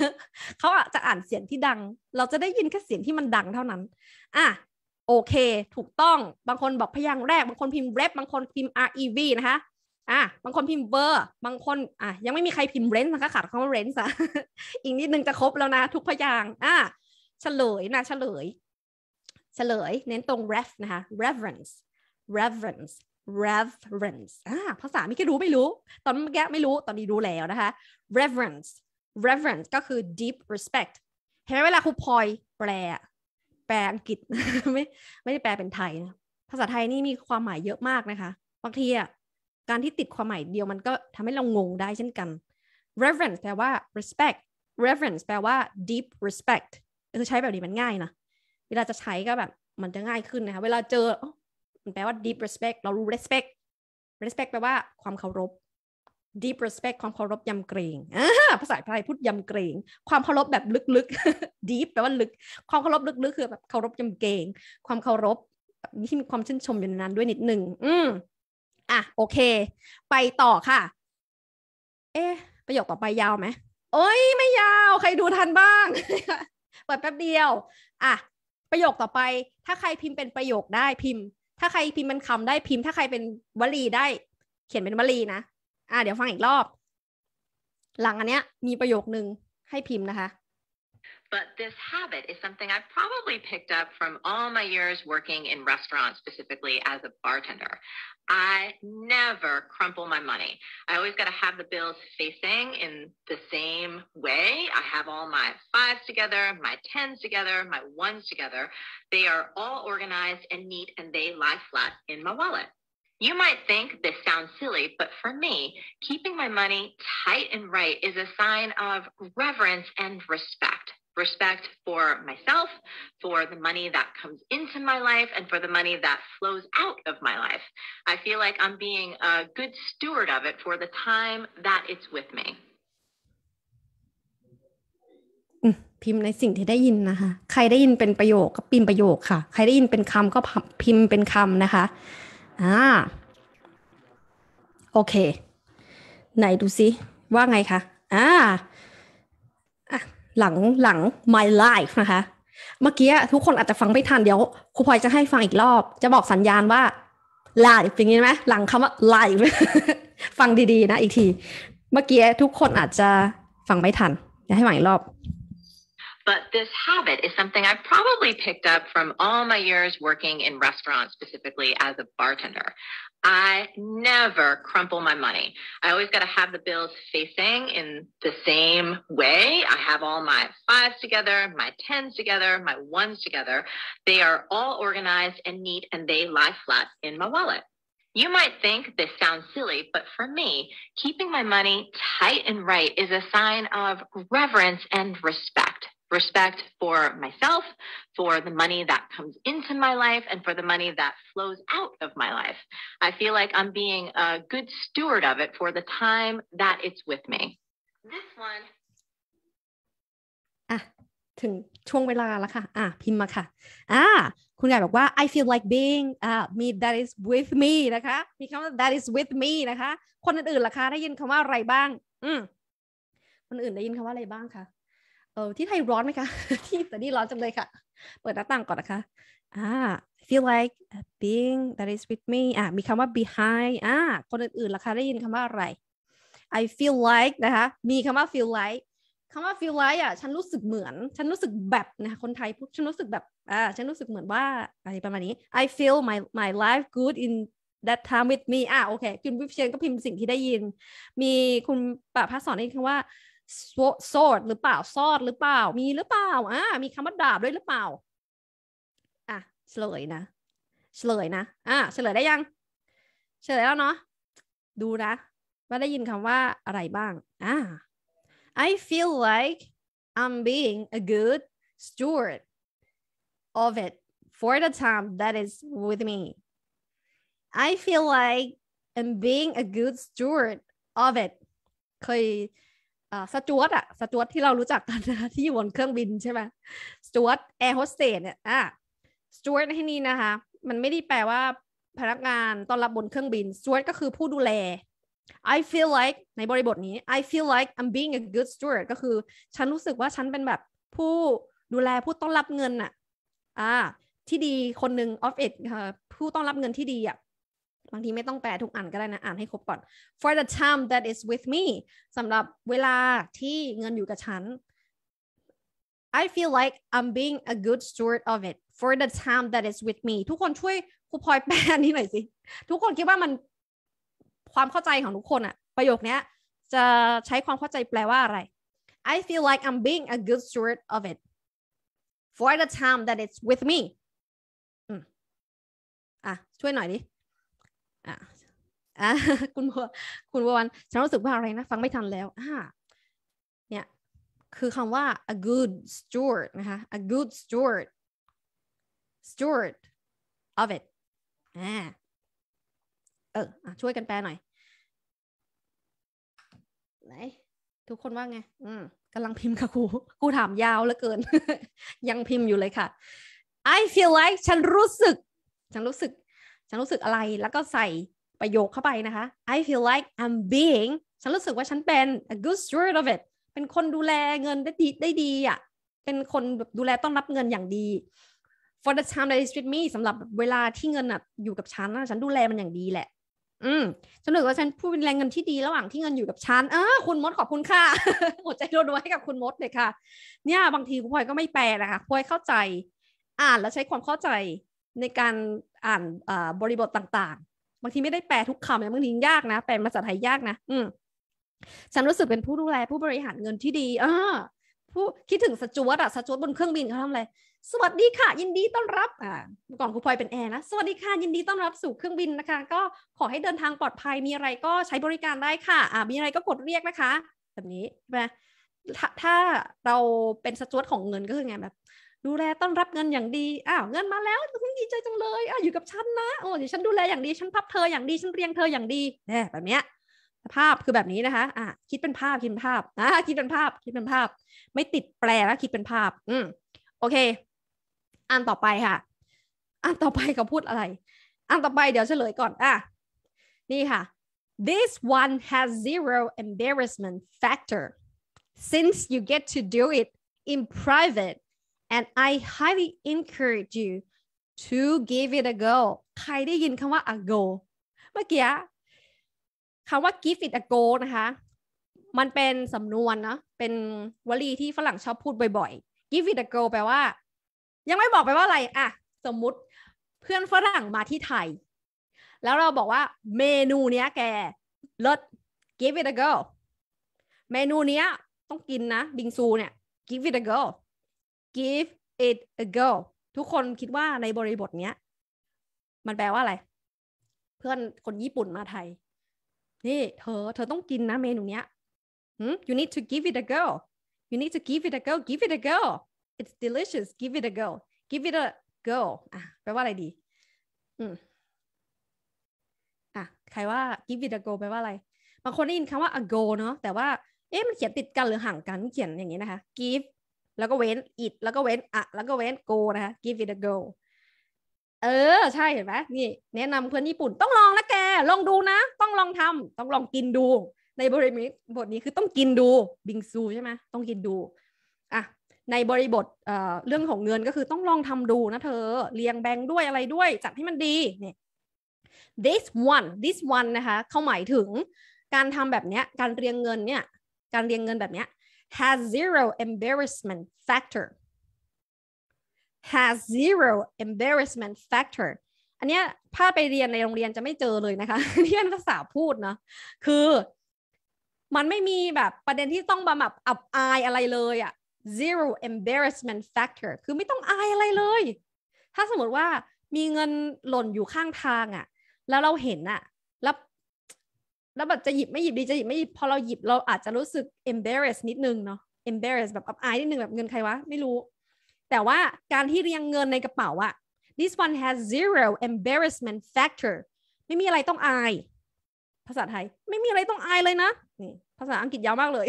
เขาจะอ่านเสียงที่ดัง เราจะได้ยินแค่เสียงที่มันดังเท่านั้นอ่ะโอเคถูกต้องบางคนบอกพยางค์แรกบางคนพิมพ์เล็บบางคนพิมพ์ rev นะคะอ่ะบางคนพิมพ์เบอร์ บางคนอ่ะยังไม่มีใครพิมพ์เรนส์นะคะขาดคำว่าเรนส์อ่ะ อีกนิดนึงจะครบแล้วนะ ทุกพยางอ่ะเฉลยนะ เฉลย เฉลย เน้นตรง ref นะคะ reverence reverence reverence อ่ะภาษาไม่แค่รู้ไม่รู้ ตอนเมื่อกี้ไม่รู้ตอนนี้รู้แล้วนะคะ reverence reverence ก็คือ deep respect เห็นไหมเวลาครูพลอยแปล แปลอังกฤษไม่ไม่ได้แปลเป็นไทยนะภาษาไทยนี่มีความหมายเยอะมากนะคะ บางทีอ่ะการที่ติดความหมายเดียวมันก็ทำให้เรางงได้เช่นกัน reverence แปลว่า respect reverence แปลว่า deep respect คือใช้แบบนี้มันง่ายนะ เวลาจะใช้ก็แบบมันจะง่ายขึ้นนะคะ เวลาเจอ มันแปลว่า deep respect เรารู้ respect respect แปลว่า ความเคารพ deep respect ความเคารพยำเกรงภาษาไทยพูดยำเกรง ความเคารพแบบลึก ๆ deep แปลว่าลึก ความเคารพลึกๆคือแบบเคารพยำเกรง ความเคารพที่มีความชื่นชมอยู่ในนั้นด้วยนิดหนึ่งอือ่ะโอเค ไปต่อค่ะเอ๊ะประโยคต่อไปยาวไหมโอ้ยไม่ยาวใครดูทันบ้างเปิดแป๊บเดียวอ่ะประโยคต่อไปถ้าใครพิมพ์เป็นประโยคได้พิมพ์ ถ้าใครพิมพ์เป็นคำได้พิมพ์ ถ้าใครเป็นวลีได้ เขียนเป็นวลีนะ อ่ะเดี๋ยวฟังอีกรอบหลังอันเนี้ย มีประโยคนึงให้พิมพ์นะคะ But this habit is something I probably picked up from all my years working in restaurants, specifically as a bartender. I never crumple my money. I always got to have the bills facing in the same way. I have all my fives together, my tens together, my ones together. They are all organized and neat and they lie flat in my wallet. You might think this sounds silly, but for me, keeping my money tight and right is a sign of reverence and respect. respect for myself, for the money that comes into my life, and for the money that flows out of my life. I feel like I'm being a good steward of it for the time that it's with me. พิมพ์ในสิ่งที่ได้ยินนะคะ ใครได้ยินเป็นประโยคก็พิมพ์ประโยคค่ะ ใครได้ยินเป็นคำก็พิมพ์เป็นคำนะคะ อ่าโอเค ไหนดูซิว่าไงคะอ่าหลังหลัง my life นะคะ เมื่อกี้ทุกคนอาจจะฟังไม่ทัน เดี๋ยวครูพลอยจะให้ฟังอีกรอบ จะบอกสัญญาณว่า live เป็นยังไไหมหลังคำว่า live ฟังดีๆนะอีกที เมื่อกี้ทุกคนอาจจะฟังไม่ทันอยากให้ฟังอีกรอบ But this habit is something I probably picked up from all my years working in restaurants, specifically as a bartender. I never crumple my money. I always got to have the bills facing in the same way. I have all my fives together, my tens together, my ones together. They are all organized and neat and they lie flat in my wallet. You might think this sounds silly, but for me, keeping my money tight and right is a sign of reverence and respect respect for myself, for the money that comes into my life, and for the money that flows out of my life. I feel like I'm being a good steward of it for the time that it's with me. This one. อ่ะถึงช่วงเวลาแล้วค่ะอ่ะพิมพ์มาค่ะอ่าคุณไก่บอกว่า ah, ah, ah, I feel like being อ่า me that is with me นะคะมีคำว่า that is with me นะคะ คนอื่นๆ ล่ะคะได้ยินคำว่าอะไรบ้าง อืมคนอื่นได้ยินคำว่าอะไรบ้างคะ hmm. เออที่ไทยร้อนไหมคะ ที่แต่นี่ร้อนจังเลยค่ะเปิดหน้าต่างก่อนนะคะอ่า feel like a being that is with me อ่ามีคำว่า behind อ่า คนอื่นๆล่ะคะได้ยินคำว่าอะไร I feel like นะคะมีคำว่า feel like คำว่า feel like อ่ะฉันรู้สึกเหมือน ฉันรู้สึกแบบนะคะคนไทยพูดฉันรู้สึกแบบอ่าฉันรู้สึกเหมือนว่าอะไรประมาณนี้ I feel my my life good in that time with me อ่าโอเคคุณวิเชียนก็พิมพ์สิ่งที่ได้ยิน มีคุณปะาพัสสอนอีกนคำว่าโซดหรือเปล่าซอดหรือเปล่า มีหรือเปล่า อ่า มีคำว่าดาบด้วยหรือเปล่า อ่ะ เฉลยนะ เฉลยนะ อ่ะเฉลยได้ยัง เฉลยแล้วเนาะ ดูนะ ว่าได้ยินคำว่าอะไรบ้าง อ่า I feel like I'm being a good steward of it for the time that is with me I feel like I'm being a good steward of it เคยสจวตอะสจวตที่เรารู้จักกันนะที่อยู่บนเครื่องบินใช่ไหมสจวตแอร์โฮสเตสเนี่ยอ่ะสจวตที่นี้นะคะ มันไม่ได้แปลว่า พนักงานต้อนรับบนเครื่องบินสจวตก็คือผู้ดูแล I feel like ในบริบทนี้ I feel like I'm being a good steward ก็คือฉันรู้สึกว่าฉันเป็นแบบผู้ดูแลผู้ต้อนรับเงินอะอ่าที่ดีคนหนึ่ง of it ผู้ต้อนรับเงินที่ดีอะบางทีไม่ต้องแปลทุกอันก็ได้นะอ่านให้ครบก่อน for the time that is with me สำหรับเวลาที่เงินอยู่กับฉัน I feel like I'm being a good steward of it for the time that is with me ทุกคนช่วยครูพลอยแปลนี้หน่อยสิ ทุกคนคิดว่ามัน ความเข้าใจของทุกคนอะประโยคนี้จะใช้ความเข้าใจแปลว่าอะไร I feel like I'm being a good steward of it for the time that it's with me อ่ะ ช่วยหน่อยดิอ่ะอ่ะ คุณบัวคุณบัววัน ฉันรู้สึกว่าอะไรนะ ฟังไม่ทันแล้วอ่ะเนี่ย คือคำว่า a good steward นะคะ a good steward steward of it อ่ออช่วยกันแปลหน่อย ไหน ทุกคนว่าไง อืมกำลังพิมพ์ค่ะครูครูถามยาวเหลือเกิน ยังพิมพ์อยู่เลยค่ะ I feel like ฉันรู้สึก ฉันรู้สึกฉันรู้สึกอะไรแล้วก็ใส่ประโยคเข้าไปนะคะ I feel like I'm being ฉันรู้สึกว่าฉันเป็น a good steward of it เป็นคนดูแลเงินได้ดีได้ดีอ่ะ เป็นคนแบบดูแลต้องรับเงินอย่างดี for the time that is with me สำหรับเวลาที่เงินอ่ะอยู่กับฉันนะฉันดูแลมันอย่างดีแหละ อืม ฉันรู้ว่าฉันพูดเป็นแรงเงินที่ดี ระหว่างที่เงินอยู่กับฉันเออคุณมดขอบคุณค่ะหัวใจรัวให้กับคุณมดเลยค่ะ เนี่ย บางทีคุณพลอยก็ไม่แปลนะคะพลอยเข้าใจ อ่านแล้วใช้ความเข้าใจในการอ่านบริบทต่างๆบางทีไม่ได้แปลทุกคำนะบางทียากนะแปลภาษาไทยยากนะอืมฉันรู้สึกเป็นผู้ดูแลผู้บริหารเงินที่ดีออ ผู้คิดถึงสจวตอะสจวตบนเครื่องบินเขาทำอะไรสวัสดีค่ะ ยินดีต้อนรับอ่าเมื่อก่อนครูพลอยเป็นแอร์นะ สวัสดีค่ะ ยินดีต้อนรับสู่เครื่องบินนะคะ ก็ขอให้เดินทางปลอดภัยมีอะไร ก็ใช้บริการได้ค่ะอ่ามีอะไรก็กดเรียกนะคะ แบบนี้ใช่ไหมถ้าเราเป็นสจวตของเงินก็คือไงแบบดูแลต้อนรับเงินอย่างดี อ้าว เงินมาแล้วดีใจจังเลยอ้าวอยู่กับฉันนะ โอ้เดี๋ยวฉันดูแลอย่างดี ฉันพับเธออย่างดี ฉันเรียงเธออย่างดี เนี่ย แบบเนี้ยภาพคือแบบนี้นะคะ อ่ะ คิดเป็นภาพ คิดเป็นภาพอ่ะคิดเป็นภาพ คิดเป็นภาพ ไม่ติดแปลนลคิดเป็นภาพ อืมโอเค อันต่อไปค่ะอันต่อไปเขาพูดอะไร อันต่อไปเดี๋ยวเฉลยก่อน อ่ะ นี่ค่ะ this one has zero embarrassment factor since you get to do it in private and I highly encourage you to give it a go ใครได้ยินคำว่า a go เมื่อกี้คำว่า give it a go นะคะ มันเป็นสำนวนเนาะ เป็นวลีที่ฝรั่งชอบพูดบ่อยๆ give it a go แปลว่า ยังไม่บอกไปว่าอะไรอะสมมุติเพื่อนฝรั่งมาที่ไทย แล้วเราบอกว่าเมนูเนี้ยแกเลิศ give it a go เมนูเนี้ยต้องกินนะบิงซูเนี่ย give it a go give it a go ทุกคนคิดว่าในบริบทเนี้ย มันแปลว่าอะไร เพื่อนคนญี่ปุ่นมาไทย นี่เธอ เธอต้องกินนะเมนูเนี้ย you need to give it a go you need to give it a go give it a go it's delicious give it a go give it a go อ่ะแปลว่าอะไรดี อืมอ่ะใครว่า give it a go แปลว่าอะไรบางคนได้ยินคำว่า a go เนาะแต่ว่าเอ๊ะมันเขียนติดกันหรือห่างกันเขียนอย่างนี้นะคะ give แล้วก็เว้น it แล้วก็เว้นอะแล้วก็เว้น go นะคะ give it a go เออใช่เห็นไหมนี่ แนะนำเพื่อนญี่ปุ่นต้องลองละแกลองดูนะต้องลองทำต้องลองกินดู ในบริบทบทนี้คือต้องกินดูบิงซูใช่ไหมต้องกินดูอ่ะในบริบทเอ่อเรื่องของเงินก็คือต้องลองทำดูนะเธอเรียงแบงค์ด้วยอะไรด้วย จัดให้มันดีเนี่ย this one this one นะคะเข้าหมายถึง การทำแบบเนี้ย การเรียงเงินเนี่ยการเรียงเงินแบบเนี้ย has zero embarrassment factor has zero embarrassment factor อันเนี้ยถ้าไปเรียนในโรงเรียนจะไม่เจอเลยนะคะ เรียนภาษาพูดเนาะคือ มันไม่มีแบบประเด็นที่ต้องมาแบบอับอายอะไรเลยอะ zero embarrassment factor คือไม่ต้องอายอะไรเลย ถ้าสมมติว่ามีเงินหล่นอยู่ข้างทางอะแล้วเราเห็นอะแล้วแบบจะหยิบไม่หยิบดี จะหยิบไม่หยิบพอเราหยิบเราอาจจะรู้สึก embarrass นิดนึงเนาะ embarrass แบบอับอายนิดนึงแบบเงินใครวะ ไม่รู้ แต่ว่าการที่เรียงเงินในกระเป๋าอะ this one has zero embarrassment factor ไม่มีอะไรต้องอาย ภาษาไทยไม่มีอะไรต้องอายเลยนะนี่ภาษาอังกฤษยาวมากเลย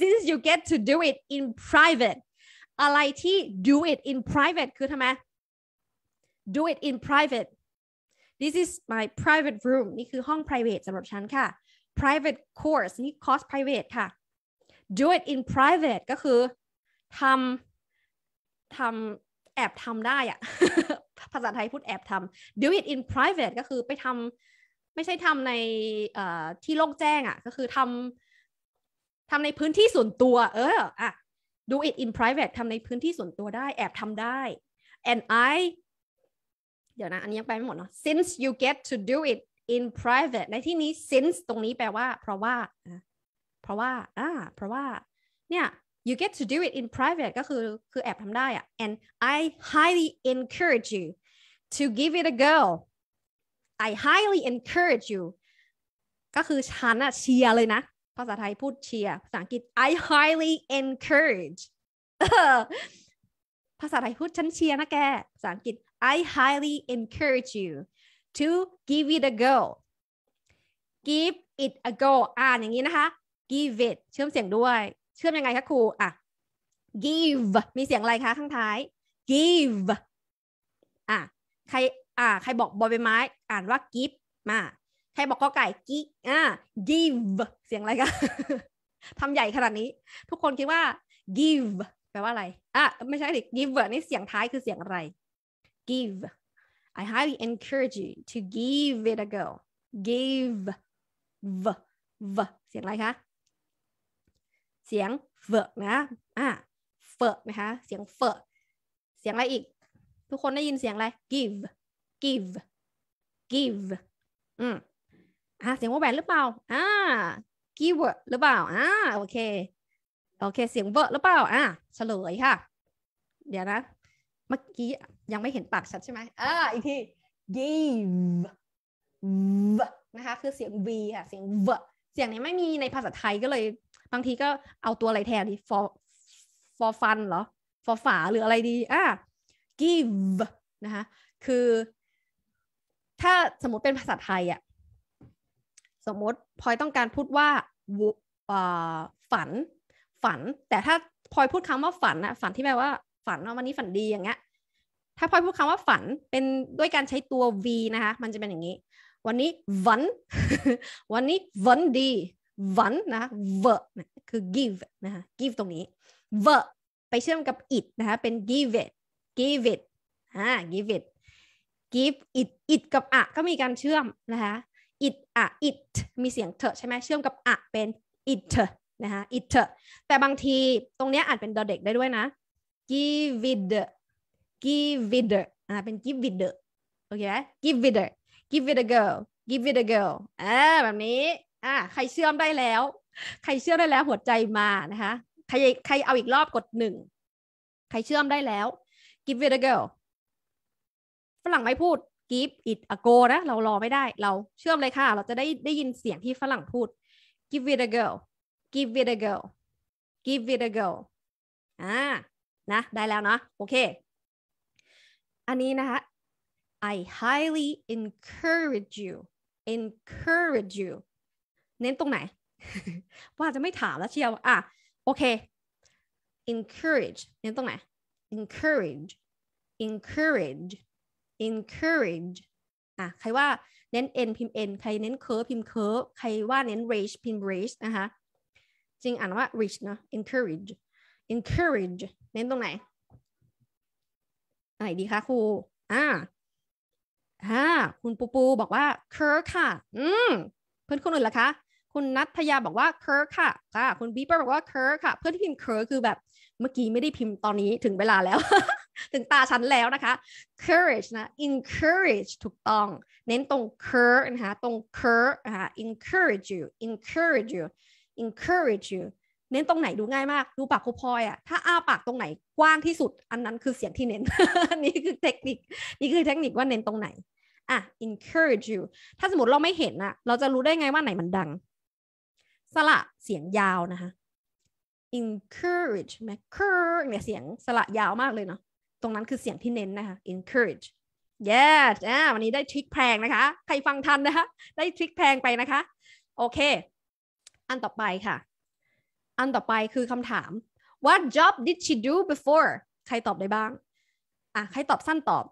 since you get to do it in private อะไรที่ do it in private คือทำไม do it in private this is my private room นี่คือห้อง private สำหรับฉันค่ะ private course นี่ course private ค่ะ do it in private ก็คือทำทำแอบทำได้อะภาษาไทยพูดแอบทำ do it in private ก็คือไปทำไม่ใช่ทำในที่โล่งแจ้งอะก็คือทำทำในพื้นที่ส่วนตัวเอออะ do it in private ทำในพื้นที่ส่วนตัวได้แอบทำได้ and I เดี๋ยวนะ อันนี้ยังไปไม่หมดเนาะ since you get to do it in private ในที่นี้ since ตรงนี้แปลว่า เพราะว่า เพราะว่าอ่า เพราะว่า เนี่ย you get to do it in private ก็คือ คือแอบทำได้อะ and I highly encourage you to give it a go I highly encourage you ก็คือ ฉันอะเชียร์เลยนะ ภาษาไทยพูดเชียร์ภาษาอังกฤษ I highly encourage ภาษาไทยพูดฉันเชียร์นะแก ภาษาอังกฤษ I highly encourage you to give it a go give it a go อ่านอย่างนี้นะคะ give it เชื่อมเสียงด้วย เชื่อมยังไงคะครูอ่ะ give มีเสียงอะไรคะข้างท้าย give อ่ะ ใครอ่ะใครบอกบอใบไม้อ่านว่า give มา ใครบอกกอไก่กิกอ่า give เสียงอะไรคะทำใหญ่ขนาดนี้ ทุกคนคิดว่า give แปลว่าอะไร อ่ะ ไม่ใช่ดิ give นี่เสียงท้ายคือเสียงอะไร give. I highly encourage you to give it a go. Give. V. V. เสียงอะไรคะ เสียง เฟนะ อ่ะเฟนะคะ เสียง เฟเสียงอะไรอีก ทุกคนได้ยินเสียงอะไร give give give อืมอ่ะเสียงว่าแหวนหรือเปล่า อ่า give หรือเปล่า อ่าโอเคโอเคเสียงเวอร์หรือเปล่า อ่า เฉลยค่ะ เดี๋ยวนะ เมื่อกี้ยังไม่เห็นปากชัดใช่ไหมอ่าอีกที give นะคะ คือเสียง v ค่ะ เสียง v เสียงนี้ไม่มีในภาษาไทยก็เลยบางทีก็เอาตัวอะไรแทนดี for for fun เหรอ for ฝาหรืออะไรดี อ่า give นะคะ คือถ้าสมมติเป็นภาษาไทยอะสมมติพลอยต้องการพูดว่าฝัน ฝัน แต่ถ้าพลอยพูดคำว่าฝันอะฝันที่แปลว่าฝันาวันนี้ฝันดีอย่างเงี้ยถ้าพ่อยพูดคำว่าฝันเป็นด้วยการใช้ตัว v นะคะ มันจะเป็นอย่างนี้ วันนี้วันวันนี้วันดีวันนะคะ v คือ give นะคะ give ตรงนี้ v ไปเชื่อมกับ it นะคะ เป็น give it give it อ่า give it give it it กับอะก็มีการเชื่อมนะคะ it อะ it มีเสียงเถอะใช่ไหมเชื่อมกับอะเป็น it นะคะ it แต่บางทีตรงนี้อาจเป็นดอเด็กได้ด้วยนะ give it give it a อ่าเป็น give it โอเคไหม give it give it a g l give it a g l อ่าแบบนี้ อ่าใครเชื่อมได้แล้ว ใครเชื่อมได้แล้วหัวใจมานะคะ ใครใครเอาอีกรอบกดหนึ่ง ใครเชื่อมได้แล้ว give it a g l ฝรั่งไม่พูด give it a go นะ เรารอไม่ได้ เราเชื่อมเลยค่ะ เราจะได้ได้ยินเสียงที่ฝรั่งพูด give it a g l give it a g l give it a g l อ่า นะได้แล้วเนาะ โอเคอันนี้นะคะ I highly encourage you encourage you เน้นตรงไหน ว่าจะไม่ถามแล้วเชียว อ่ะโอเค encourage เน้นตรงไหน encourage encourage encourage อ่ะใครว่าเน้น n พิมพ์ n ใครเน้น curve พิมพ์ curve ใครว่าเน้น rage พิมพ์ rage นะคะจริงอ่านว่า rich เนาะ encourage encourage เน้นตรงไหนไรดีคะครูอ่าอ่า คุณปูปูบอกว่าเคิร์ค่ะอืมเพื่อนคนอื่นล่ะคะ คุณนัทพยาบอกว่าเคิร์ค่ะ ค่ะ คุณบีเปอร์บอกว่าเคิร์ค่ะ เพื่อนที่พิมพ์คิร์คือแบบ เมื่อกี้ไม่ได้พิมพ์ตอนนี้ถึงเวลาแล้ว ถึงตาฉันแล้วนะคะ courage นะ encourage ถูกต้อง เน้นตรง c u r นะคะ ตรง c u r นะคะ encourage you encourage you encourage you เน้นตรงไหนดูง่ายมาก ดูปากคุพอยอะถ้าอ้าปากตรงไหนกว้างที่สุดอันนั้นคือเสียงที่เน้น นี่คือเทคนิคนี่คือเทคนิคว่าเน้นตรงไหนอ่ะ encourage you ถ้าสมมติเราไม่เห็นอะเราจะรู้ได้ไงว่าไหนมันดังสระเสียงยาวนะคะ encourage ไหม cur เนี่ยเสียงสระยาวมากเลยเนาะตรงนั้นคือเสียงที่เน้นนะคะ encourage yes อ่าวันนี้ได้ทริคแพงนะคะ ใครฟังทันนะคะได้ทริคแพงไปนะคะโอเค อันต่อไปค่ะอันต่อไปคือคำถาม what job did she do before ใครตอบได้บ้างอ่ะใครตอบสั้นตอบ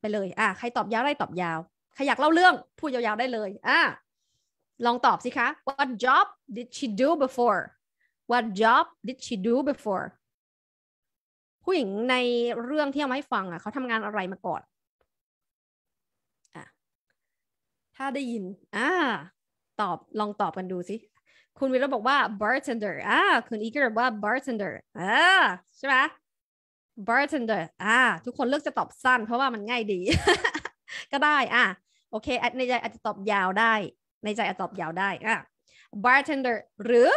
ไปเลยอ่ะใครตอบยาวได้ตอบยาว ใครอยากเล่าเรื่องพูดยาวๆได้เลยอ่ะลองตอบสิคะ what job did she do before what job did she do before ผู้หญิงในเรื่องที่เอามาให้ฟังอ่ะเขาทำงานอะไรมาก่อนอ่ะถ้าได้ยินอ่าตอบ ลองตอบกันดูสิคุณวิโรบอกว่า bartender อ่า คุณอีกบอกว่า bartender อ่า ใช่ไหม bartender อ่า ทุกคนเลือกจะตอบสั้น เพราะว่ามันง่ายดี ก็ได้ อ่าโอเค ในใจอาจจะตอบยาวได้ ในใจอาจจะตอบยาวได้ อ่า bartender หรือ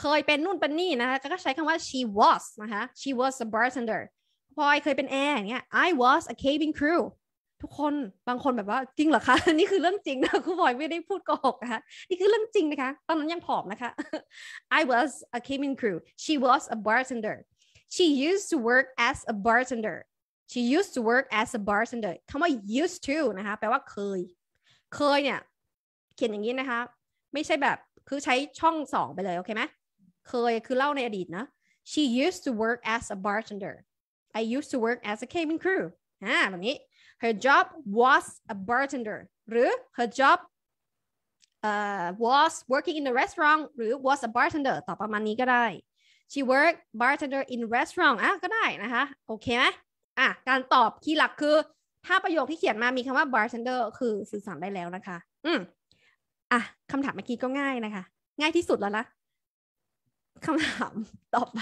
เคยเป็นนู่นเป็นนี่นะคะ ก็ใช้คำว่า she was นะคะ she was a bartender พอยเคยเป็นแอร์เนี้ย I was a cabin crew ทุกคนบางคนแบบว่าจริงเหรอคะนี่คือเรื่องจริงนะครูบอยไม่ได้พูดโกหกนะคะนี่คือเรื่องจริงนะคะ ตอนนั้นยังผอมนะคะ I was a cabin crew she was a bartender she used to work as a bartender she used to work as a bartender คำว่า used to นะคะ แปลว่าเคยเคยเนี่ย เขียนอย่างนี้นะคะ ไม่ใช่แบบคือใช้ช่องสองไปเลย โอเคไหมเคยคือเล่าในอดีตนะ she used to work as a bartender I used to work as a cabin crew อ่าแบบนี้ her job was a bartender หรือ her job uh, was working in a restaurant หรือ was a bartender ตอบประมาณนี้ก็ได้ she worked bartender in restaurant อ่ะก็ได้นะคะโอเคไหมอ่ะการตอบคีย์หลักคือถ้าประโยคที่เขียนมามีคำว่า bartender คือสื่อสารได้แล้วนะคะ อืมอ่ะคำถามเมื่อกี้ก็ง่ายนะคะ ง่ายที่สุดแล้วนะคำถามต่อไป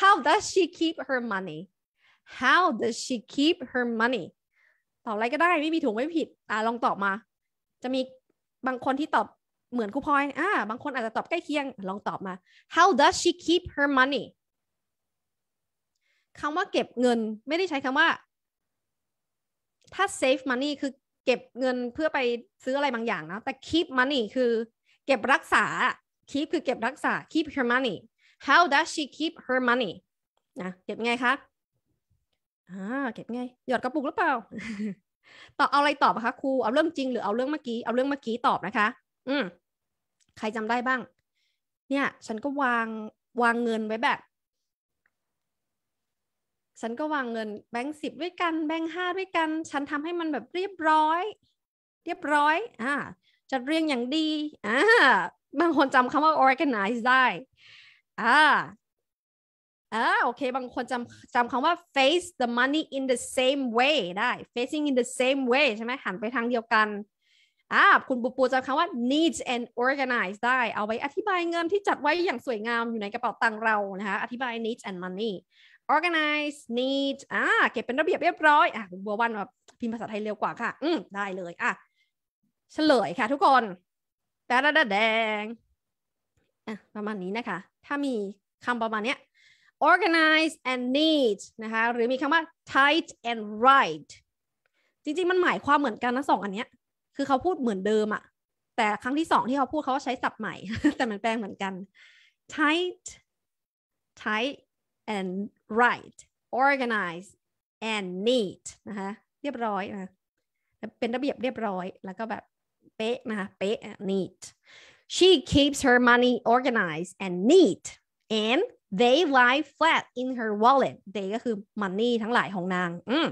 how does she keep her money how does she keep her money ตอบอะไรก็ได้ ไม่มีถูกไม่ผิดอ่าลองตอบมา จะมีบางคนที่ตอบเหมือนครูพลอย อ่า บางคนอาจจะตอบใกล้เคียง ลองตอบมา how does she keep her money คำว่าเก็บเงินไม่ได้ใช้คำว่าถ้า save money คือเก็บเงินเพื่อไปซื้ออะไรบางอย่างนะ แต่ keep money คือเก็บรักษา keep คือเก็บรักษา keep her money how does she keep her money นะเก็บไงคะอ่าเก็บไง หยอดกระปุกหรือเปล่าตอบเอาอะไรตอบคะครูเอาเรื่องจริงหรือเอาเรื่องเมื่อกี้เอาเรื่องเมื่อกี้ตอบนะคะ อืมใครจำได้บ้าง เนี่ย ฉันก็วางวางเงินไว้แบบ ฉันก็วางเงินแบงค์สิบด้วยกัน แบงค์ห้าด้วยกัน ฉันทำให้มันแบบเรียบร้อย เรียบร้อยอ่าจัดเรียงอย่างดีอ่าบางคนจำคำว่า organize ได้อ่าอ่าโอเค บางคนจำจำคำว่า face the money in the same way ได้ facing in the same way ใช่ไหมหันไปทางเดียวกันอ่าคุณปูปูจำคำว่า needs and organize ได้ เอาไว้อธิบายเงินที่จัดไว้อย่างสวยงามอยู่ในกระเป๋าตังเรา นะคะ อธิบาย needs and money organize needs อ่าเก็บเป็นระเบียบเรียบร้อยอ่ะบัววันแบบพิมพ์ภาษาไทยเร็วกว่าค่ะ อืมได้เลยอ่ะเฉลยค่ะ ทุกคนดาดาดแดง อ่ะ ประมาณนี้นะคะ ถ้ามีคำประมาณเนี้ย organize and neat นะคะหรือมีคำว่า tight and right จริงๆมันหมายความเหมือนกันนะสองอันเนี้ยคือเขาพูดเหมือนเดิมอะแต่ครั้งที่สองที่เขาพูดเขาใช้ศัพท์ใหม่แต่มันแปลงเหมือนกัน tight tight and right organize and neat นะคะเรียบร้อยนะเป็นระเบียบเรียบร้อยแล้วก็แบบเป๊ะนะคะเป๊ะ neat she keeps her money organized and neat and they lie flat in her wallet they ก็คือ money ทั้งหลายของนางอืม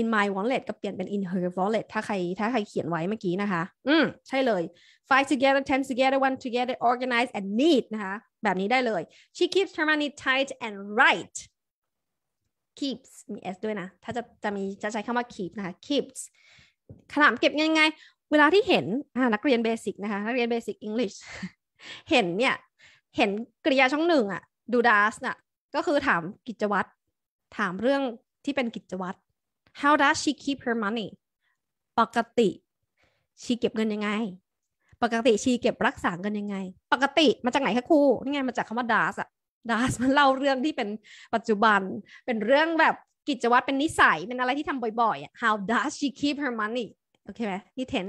in my wallet ก็เปลี่ยนเป็น in her wallet ถ้าใครถ้าใครเขียนไว้เมื่อกี้นะคะ อืมใช่เลย five together ten together one together organize and neat นะคะแบบนี้ได้เลย she keeps her money tight and right keeps มี s ด้วยนะ ถ้าจะจะมีจะใช้คำว่า keep นะคะ keeps ขนามเก็บยังไง เวลาที่เห็นนักเรียนเบสิกนะคะ นักเรียนเบสิกอังกฤษเห็นเนี่ยเห็นกริยาช่องหนึ่งอะดูดาสน่ะก็คือถามกิจวัตรถามเรื่องที่เป็นกิจวัตร how does she keep her money ปกติชีเก็บเงินยังไงปกติชีเก็บรักษาเงินยังไง ปกติมาจากไหนคะครูนี่ไงมาจากคำว่าดัสอะด o สมันเล่าเรื่องที่เป็นปัจจุบันเป็นเรื่องแบบกิจวัตรเป็นนิสัยเป็นอะไรที่ทำบ่อยๆอะ how does she keep her money โอเคไหมนี่เทน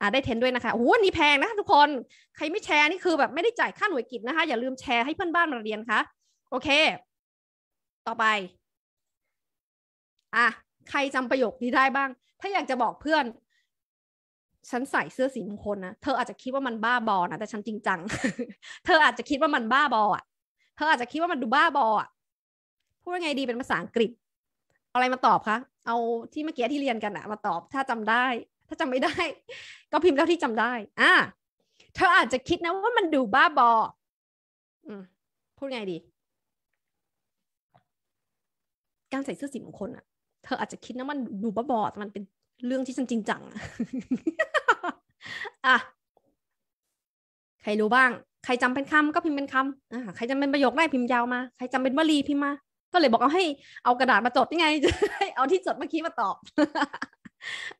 อ่าได้เทนด้วยนะคะโอ้โห นี่แพงนะทุกคน ใครไม่แชร์นี่คือ แบบไม่ได้จ่ายค่าหน่วยกิจนะคะ อย่าลืมแชร์ให้เพื่อนบ้านมาเรียนคะ่ะ โอเค ต่อไปอ่ะใครจำประโยคนี้ได้บ้าง ถ้าอยากจะบอกเพื่อน ฉันใส่เสื้อสีมงคลนะ เธออาจจะคิดว่ามันบ้าบอนะ แต่ฉันจริงจัง เธออาจจะคิดว่ามันบ้าบออ่ะเธออาจจะคิดว่ามันดูบ้า บออ่ะพูดยังไงดีเป็นภาษาอังกฤษ อะไรมาตอบคะ เอาที่เมื่อกี้ที่เรียนกันอะมาตอบ ถ้าจำได้ถ้าจำไม่ได้ ก็พิมพ์เท่าที่จำได้ อ่าเธออาจจะคิดนะว่ามันดูบ้าบอ อืพูดไงดี การใส่เสื้อสีมงคลอะเธออาจจะคิดนะมันดูบ้าบอแต่มันเป็นเรื่องที่ฉันจริงจังอ่ะ ใครรู้บ้าง ใครจำเป็นคำก็พิมพ์เป็นคำอ่าใครจำเป็นประโยคได้พิมพ์ยาวมา ใครจำเป็นวลีพิมพ์มา ก็เลยบอกเอาให้เอากระดาษมาจดยังไง เอาที่จดเมื่อกี้มาตอบ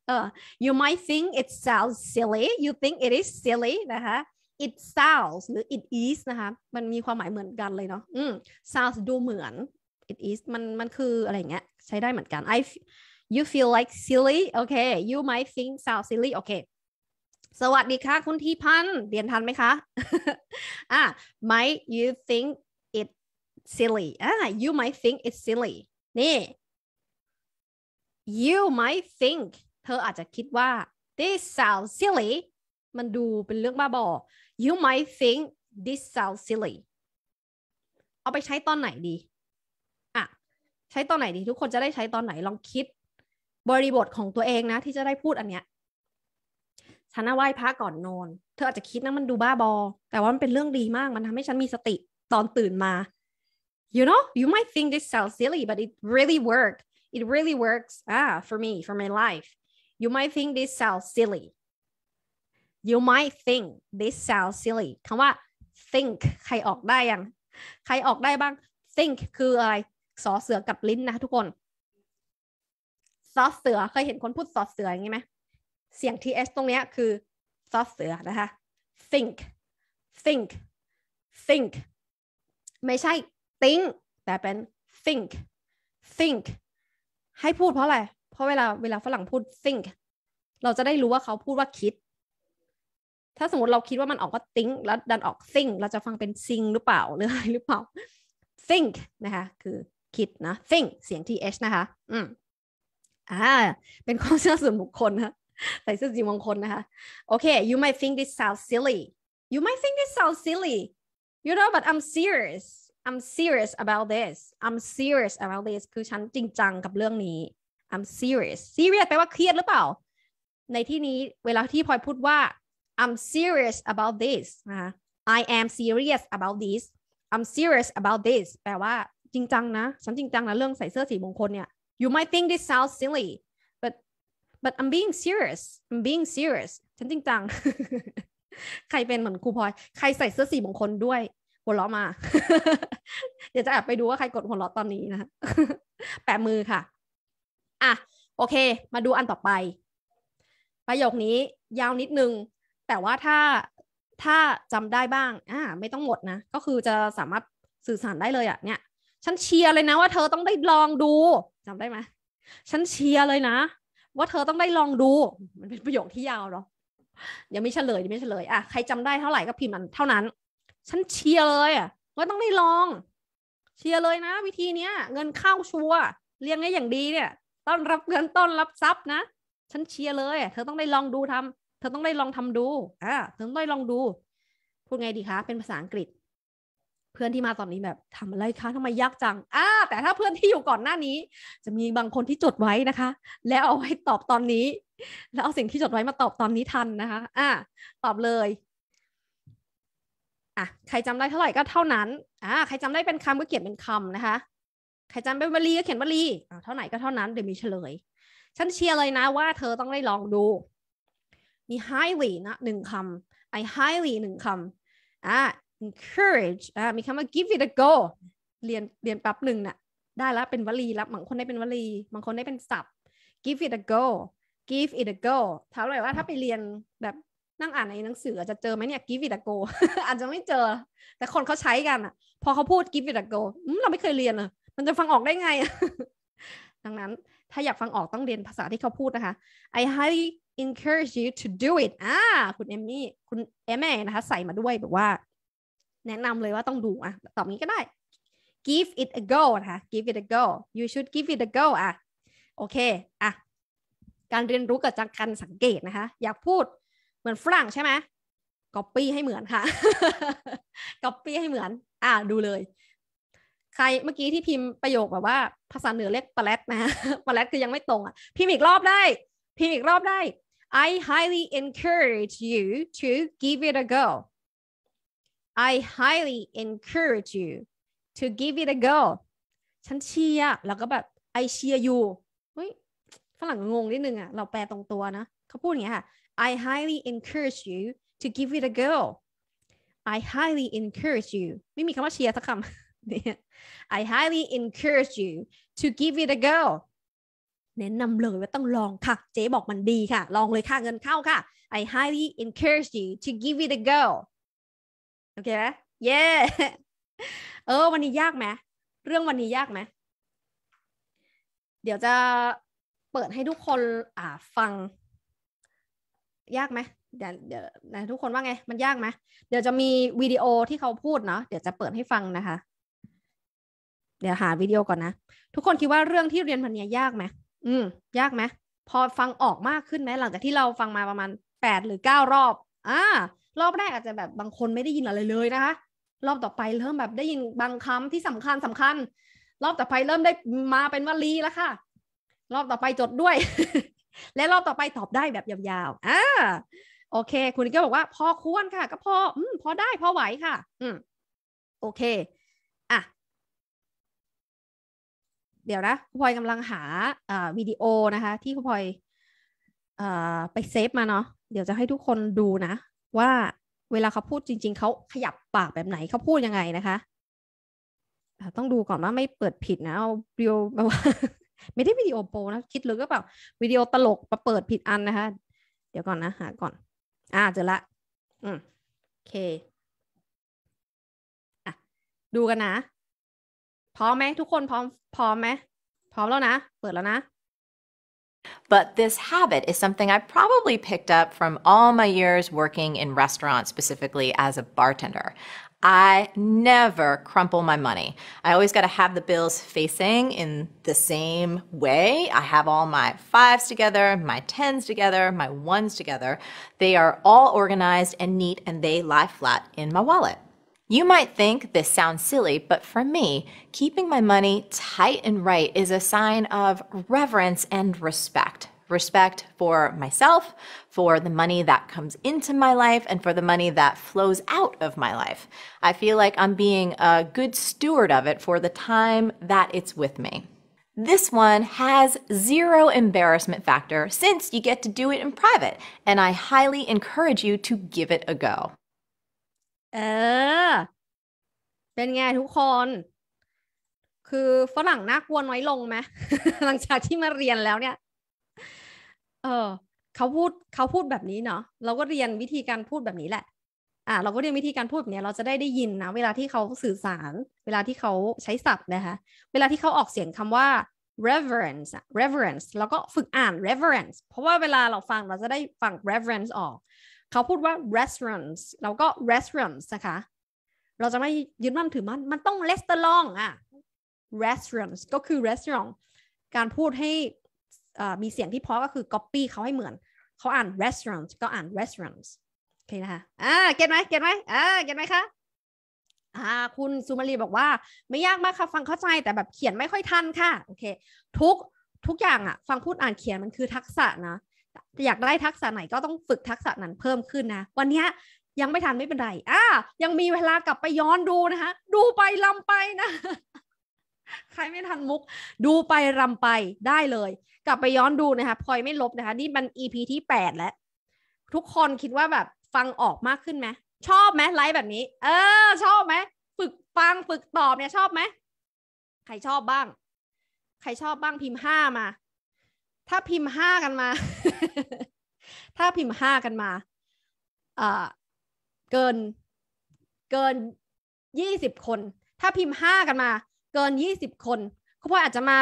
uh, you might think it sounds silly you think it is silly นะคะ it sounds หรือ it is นะคะมันมีความหมายเหมือนกันเลยเนาะอืม sounds ดูเหมือน it is มันมันคืออะไรเงี้ยใช้ได้เหมือนกัน I you feel like silly okay you might think sounds silly okay สวัสดีค่ะคุณที่พันเรียนทันไหมคะอ่ะ might you think it silly อ่า you might think it's silly นี่ you might think เธออาจจะคิดว่า this sounds silly มันดูเป็นเรื่องบ้าบอ you might think this sounds silly เอาไปใช้ตอนไหนดีอ่ะใช้ตอนไหนดี ทุกคนจะได้ใช้ตอนไหนลองคิด บริบทของตัวเองนะ ที่จะได้พูดอันเนี้ยฉันไหว้พระก่อนนอน เธออาจจะคิดนะมันดูบ้าบอ แต่ว่ามันเป็นเรื่องดีมากมันทำให้ฉันมีสติตอนตื่นมา you know you might think this sounds silly but it really worked it really works ah for me for my life you might think this sounds silly you might think this sounds silly คำว่า think ใครออกได้ยัง ใครออกได้บ้าง think คืออะไรสอเสือกับลิ้นนะทุกคนสอเสือเคยเห็นคนพูดสอเสืออย่างนี้ไหม เสียง ts ตรงเนี้ยคือสอเสือนะคะ think think think ไม่ใช่ think แต่เป็น think think ให้พูดเพราะอะไร เพราะเวลาเวลาฝรั่งพูด think เราจะได้รู้ว่าเขาพูดว่าคิด ถ้าสมมติเราคิดว่ามันออกก็ think แล้ว ดันออก think เราจะฟังเป็น sing หรือเปล่าหรืออะไรหรือเปล่า think นะคะคือคิดนะ think เสียง th นะคะ อืมอ่า เป็นความเชื่อส่วนบุคคลนะใส่เสื้อสีมงคลนะคะ โอเค you might think this sounds silly you might think this sounds silly you know but I'm serious I'm serious about this I'm serious about this คือฉันจริงจังกับเรื่องนี้ I'm serious serious แปลว่าเครียดหรือเปล่า ในที่นี้เวลาที่พลอยพูดว่า I'm serious about this นะคะ I am serious about this I'm serious about this แปลว่าจริงจังนะ ฉันจริงจังนะเรื่องใส่เสื้อสีมงคลเนี่ย You might think this sounds silly but but I'm being serious I'm being serious ฉันจริงจัง ใครเป็นเหมือนครูพลอย ใครใส่เสื้อสีมงคลด้วยหัวเราะมา เดี๋ยวจะแอบไปดูว่าใครกดหัวเราะตอนนี้นะแปะมือค่ะอ่ะโอเค มาดูอันต่อไป ประโยคนี้ ยาวนิดนึง แต่ว่าถ้า ถ้าจำได้บ้างอ่าไม่ต้องหมดนะ ก็คือจะสามารถสื่อสารได้เลยอะ่ะเนี่ย ฉันเชียร์เลยนะว่าเธอต้องได้ลองดูจำได้ไหมฉันเชียร์เลยนะว่าเธอต้องได้ลองดู มันเป็นประโยคที่ยาวเนาะ ยังไม่เฉลยยังไม่เฉลยอ่ะใครจำได้เท่าไหร่ก็พิมพ์มัน เท่านั้นฉันเชียร์เลยอ่ะว่าต้องได้ลอง เชียร์เลยนะ วิธีเนี้ยเงินเข้าชัวเลี้ยงได้อย่างดีเนี่ยต้อนรับเงินต้อนรับทรัพย์นะ ฉันเชียร์เลยเธอต้องได้ลองดูทำ เธอต้องได้ลองทำดู อ่า เธอต้องได้ลองดู พูดไงดีคะ เป็นภาษาอังกฤษ เพื่อนที่มาตอนนี้แบบทำอะไรคะทำไมยากจัง อ่าแต่ถ้าเพื่อนที่อยู่ก่อนหน้านี้ จะมีบางคนที่จดไว้นะคะ แล้วเอาไว้ตอบตอนนี้ แล้วเอาสิ่งที่จดไว้มาตอบตอนนี้ทันนะคะ อ่าตอบเลย่ะใครจำได้เท่าไหร่ก็เท่านั้นอ่าใครจำได้เป็นคำก็เขียนเป็นคำนะคะ ใครจำเป็นวลีก็เขียนวลีอ่าเท่าไหร่ก็เท่านั้นเดี๋ยวมีเฉลย ฉันเชียร์เลยนะว่า เธอต้องได้ลองดู มี highly นะหนึ่งคำ I highly หนึ่งคำอ่า encourage อ่ามีคำว่า give it a go เรียนเรียนแป๊บหนึ่งนะ่ะได้แล้วเป็นวลีแล้วบางคนได้เป็นวลีบางคนได้เป็นศัพท์ give it a go give it a go ถามเลยว่าถ้าไปเรียนแบบนั่งอ่านในหนังสืออาจจะเจอไหมเนี่ยกิฟต์วิดโกอาจจะไม่เจอ แต่คนเขาใช้กันอ่ะ พอเขาพูดกิฟต์วิดโกเราไม่เคยเรียนอ่ะ มันจะฟังออกได้ไง ดังนั้นถ้าอยากฟังออกต้องเรียนภาษาที่เขาพูดนะคะ I highly encourage you to do it อ่า คุณเอมมี่คุณเอมแม่นะคะใส่มาด้วยแบบว่า แนะนำเลยว่าต้องดูอ่ะ ตอบนี้ก็ได้ give it a go นะคะ give it a go you should give it a go อ่ะโอเคอ่ะการเรียนรู้กับจากการสังเกตนะคะอยากพูดเหมือนฝรั่งใช่ไหมก๊อปปี้ให้เหมือนค่ะก๊อปปี้ให้เหมือน อ่าดูเลย ใครเมื่อกี้ที่พิมพ์ประโยคแบบว่า ภาษาเหนือเรียกปล็ดนะปล็ดคือยังไม่ตรงอ่ะพิมพ์อีกรอบได้ พิมพ์อีกรอบได้ I highly encourage you to give it a go I highly encourage you to give it a go ฉันเชียร์ แล้วก็แบบ I cheer you เฮ้ย ฝรั่งงงนิดนึงอ่ะ เราแปลตรงตัวนะ เขาพูดอย่างเงี้ยค่ะ I highly encourage you to give it a go I highly encourage you ไม่มีคำว่าเชียร์สักคำ I highly encourage you to give it a go แนะนำเลยว่าต้องลองค่ะ เจ๊บอกมันดีค่ะ ลองเลยค่ะเงินเข้าค่ะ I highly encourage you to give it a go โอเคไหมเย้ เออวันนี้ยากไหม เรื่องวันนี้ยากไหม เดี๋ยวจะเปิดให้ทุกคนอ่าฟังยากไหมเดี๋ยวเดี๋ยวทุกคนว่าไง มันยากไหมเดี๋ยวจะมีวิดีโอที่เขาพูดเนาะเดี๋ยวจะเปิดให้ฟังนะคะ เดี๋ยวหาวิดีโอก่อนนะทุกคนคิดว่าเรื่องที่เรียนพันเนี้ยากไหมอืม ยากไหมพอฟังออกมากขึ้นไหมหลังจากที่เราฟังมาประมาณแปดหรือเก้ารอบอ่ารอบแรกอาจจะแบบบางคนไม่ได้ยินอะไรเลยนะคะรอบต่อไปเริ่มแบบได้ยินบางคำที่สำคัญสำคัญ รอบต่อไปเริ่มได้มาเป็นวลีแล้วค่ะ รอบต่อไปจดด้วยและรอบต่อไปตอบได้แบบยาวๆ อ่า โอเค คุณก็บอกว่า พอควรค่ะ ก็พอ อืมพอได้ พอไหวค่ะ อืม โอเค อ่ะ เดี๋ยวนะคุณพลอยกำลังหาอ่าวิดีโอนะคะ ที่คุณพลอยอ่าไปเซฟมาเนาะ เดี๋ยวจะให้ทุกคนดูนะ ว่าเวลาเขาพูดจริงๆ เขาขยับปากแบบไหน เขาพูดยังไงนะคะ ต้องดูก่อนว่าไม่เปิดผิดนะ เอาเรียวมาว่าไม่ได้วิดีโอโปนะคิดเลยก็เปล่าวิดีโอตลกมาเปิดผิดอันนะคะเดี๋ยวก่อนนะหาก่อน อ่าเจอละอืมโอเคอ่ะดูกันนะพร้อมไหมทุกคนพร้อมพร้อมไหมพร้อมแล้วนะ เปิดแล้วนะ But this habit is something I probably picked up from all my years working in restaurants, specifically as a bartender. I never crumple my money. I always got to have the bills facing in the same way. I have all my fives together, my tens together, my ones together. They are all organized and neat and they lie flat in my wallet. You might think this sounds silly, but for me, keeping my money tight and right is a sign of reverence and respect respect for myself, for the money that comes into my life, and for the money that flows out of my life. I feel like I'm being a good steward of it for the time that it's with me. This one has zero embarrassment factor since you get to do it in private, and I highly encourage you to give it a go. เออเป็นไงทุกคน เออ เขาพูด เขาพูดแบบนี้เนาะเราก็เรียนวิธีการพูดแบบนี้แหละ อ่าเราก็เรียนวิธีการพูดแบบนี้เราจะได้ได้ยินนะ เวลาที่เขาสื่อสาร เวลาที่เขาใช้ศัพท์นะคะ เวลาที่เขาออกเสียงคำว่า reverence reverence แล้วก็ฝึกอ่าน reverence เพราะว่าเวลาเราฟังเราจะได้ฟัง reverence ออก เขาพูดว่า restaurants แล้วก็ restaurants นะคะเราจะไม่ยึดมั่นถือมั่นมันต้อง restaurant อะ restaurants ก็คือ restaurant การพูดใหมีเสียงที่เพาะก็คือ copy เขาให้เหมือน เขาอ่าน restaurant ก็อ่าน restaurants โอเคนะคะอ่าเก็ตไหมเก็ตไหมอ่าเก็ตไหมคะอ่า คุณซูมารีบอกว่า ไม่ยากมากค่ะฟังเข้าใจแต่แบบเขียนไม่ค่อยทันค่ะ โอเค ทุก ทุกอย่างอะฟังพูดอ่านเขียนมันคือทักษะนะอยากได้ทักษะไหนก็ต้องฝึกทักษะนั้นเพิ่มขึ้นนะ วันนี้ยังไม่ทันไม่เป็นไรอ่ายังมีเวลากลับไปย้อนดูนะคะดูไปลำไปนะใครไม่ทันมุก ดูไปรำไปได้เลย กลับไปย้อนดูนะคะพลอยไม่ลบนะคะนี่มัน EP ที่แปดแล้ว ทุกคนคิดว่าแบบฟังออกมากขึ้นไหมชอบไหมไลฟ์แบบนี้ เออ ชอบไหมฝึกฟังฝึกตอบเนี่ยชอบไหมใครชอบบ้าง ใครชอบบ้างพิมพ์ห้ามา ถ้าพิมพ์ห้ากันมา ถ้าพิมพ์ห้ากันมา เออเกินเกินยี่สิบคน ถ้าพิมพ์ห้ากันมากินยี่สิบคน คุณพ่อ อาจจะมา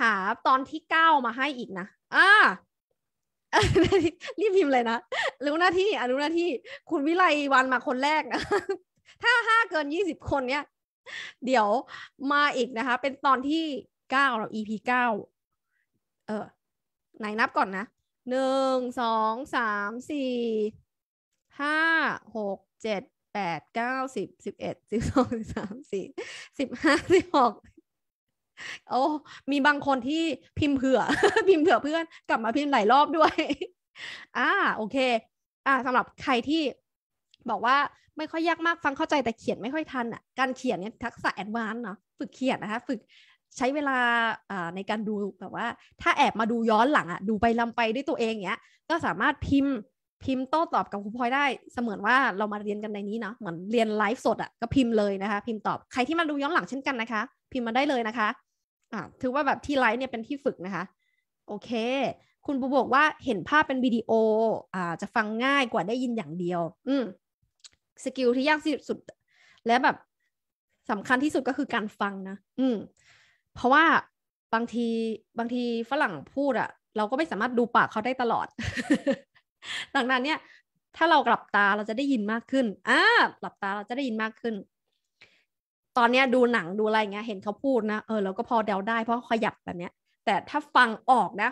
หาตอนที่เก้ามาให้อีกนะ อ่ารีบ พิมพ์เลยนะ รู้หน้า ที่ อนุ หน้า ที่ คุณวิไล วันมาคนแรกนะถ้าห้าเกินยี่สิบคนเนี้ย เดี๋ยวมาอีกนะคะ เป็นตอนที่เก้าเรา EP เก้าเออไหนนับก่อน นะหนึ่ง สอง สาม สี่ ห้า หก เจ็ดแปดเก้าสิบสิบเอ็ดสิบสองสิบสามสี่สิบห้าสิบหกโอ้มีบางคนที่พิมพ์เผื่อ พิมพ์เผื่อเพื่อนกลับมาพิมพ์หลายรอบด้วย อ่า โอเค อ่าสำหรับใครที่บอกว่าไม่ค่อยยากมากฟังเข้าใจแต่เขียนไม่ค่อยทันอ่ะการเขียนเนี่ยทักษะแอดวานซ์เนาะฝึกเขียนนะคะฝึกใช้เวลาในการดูแบบว่าถ้าแอบมาดูย้อนหลัง อ่ะ ดูไปลำไปด้วยตัวเองเนี้ย ก็สามารถพิมพ์พิมพ์โต้ตอบกับครูพลอยได้เสมือนว่าเรามาเรียนกันในนี้เนาะเหมือนเรียนไลฟ์สดอะ่ะก็พิมพ์เลยนะคะพิมพ์ตอบใครที่มาดูย้อนหลังเช่นกันนะคะ พิมพ์มาได้เลยนะคะ อ่าถือว่าแบบที่ไลฟ์เนี่ยเป็นที่ฝึกนะคะ โอเค คุณบูบอกว่าเห็นภาพเป็นวิดีโอ อ่าจะฟังง่ายกว่าได้ยินอย่างเดียว อืมสกิลที่ยากที่สุด และแบบสำคัญที่สุดก็คือการฟังนะ อืมเพราะว่าบางทีบางทีฝรั่งพูดอ่ะเราก็ไม่สามารถดูปากเขาได้ตลอดดังนั้นเนี่ย ถ้าเรากลับตาเราจะได้ยินมากขึ้นอ่าหลับตาเราจะได้ยินมากขึ้น ตอนเนี้ยดูหนังดูอะไรเงี้ย เห็นเขาพูดนะ เออเราก็พอเดาได้เพราะขยับแบบเนี้ย แต่ถ้าฟังออกนะ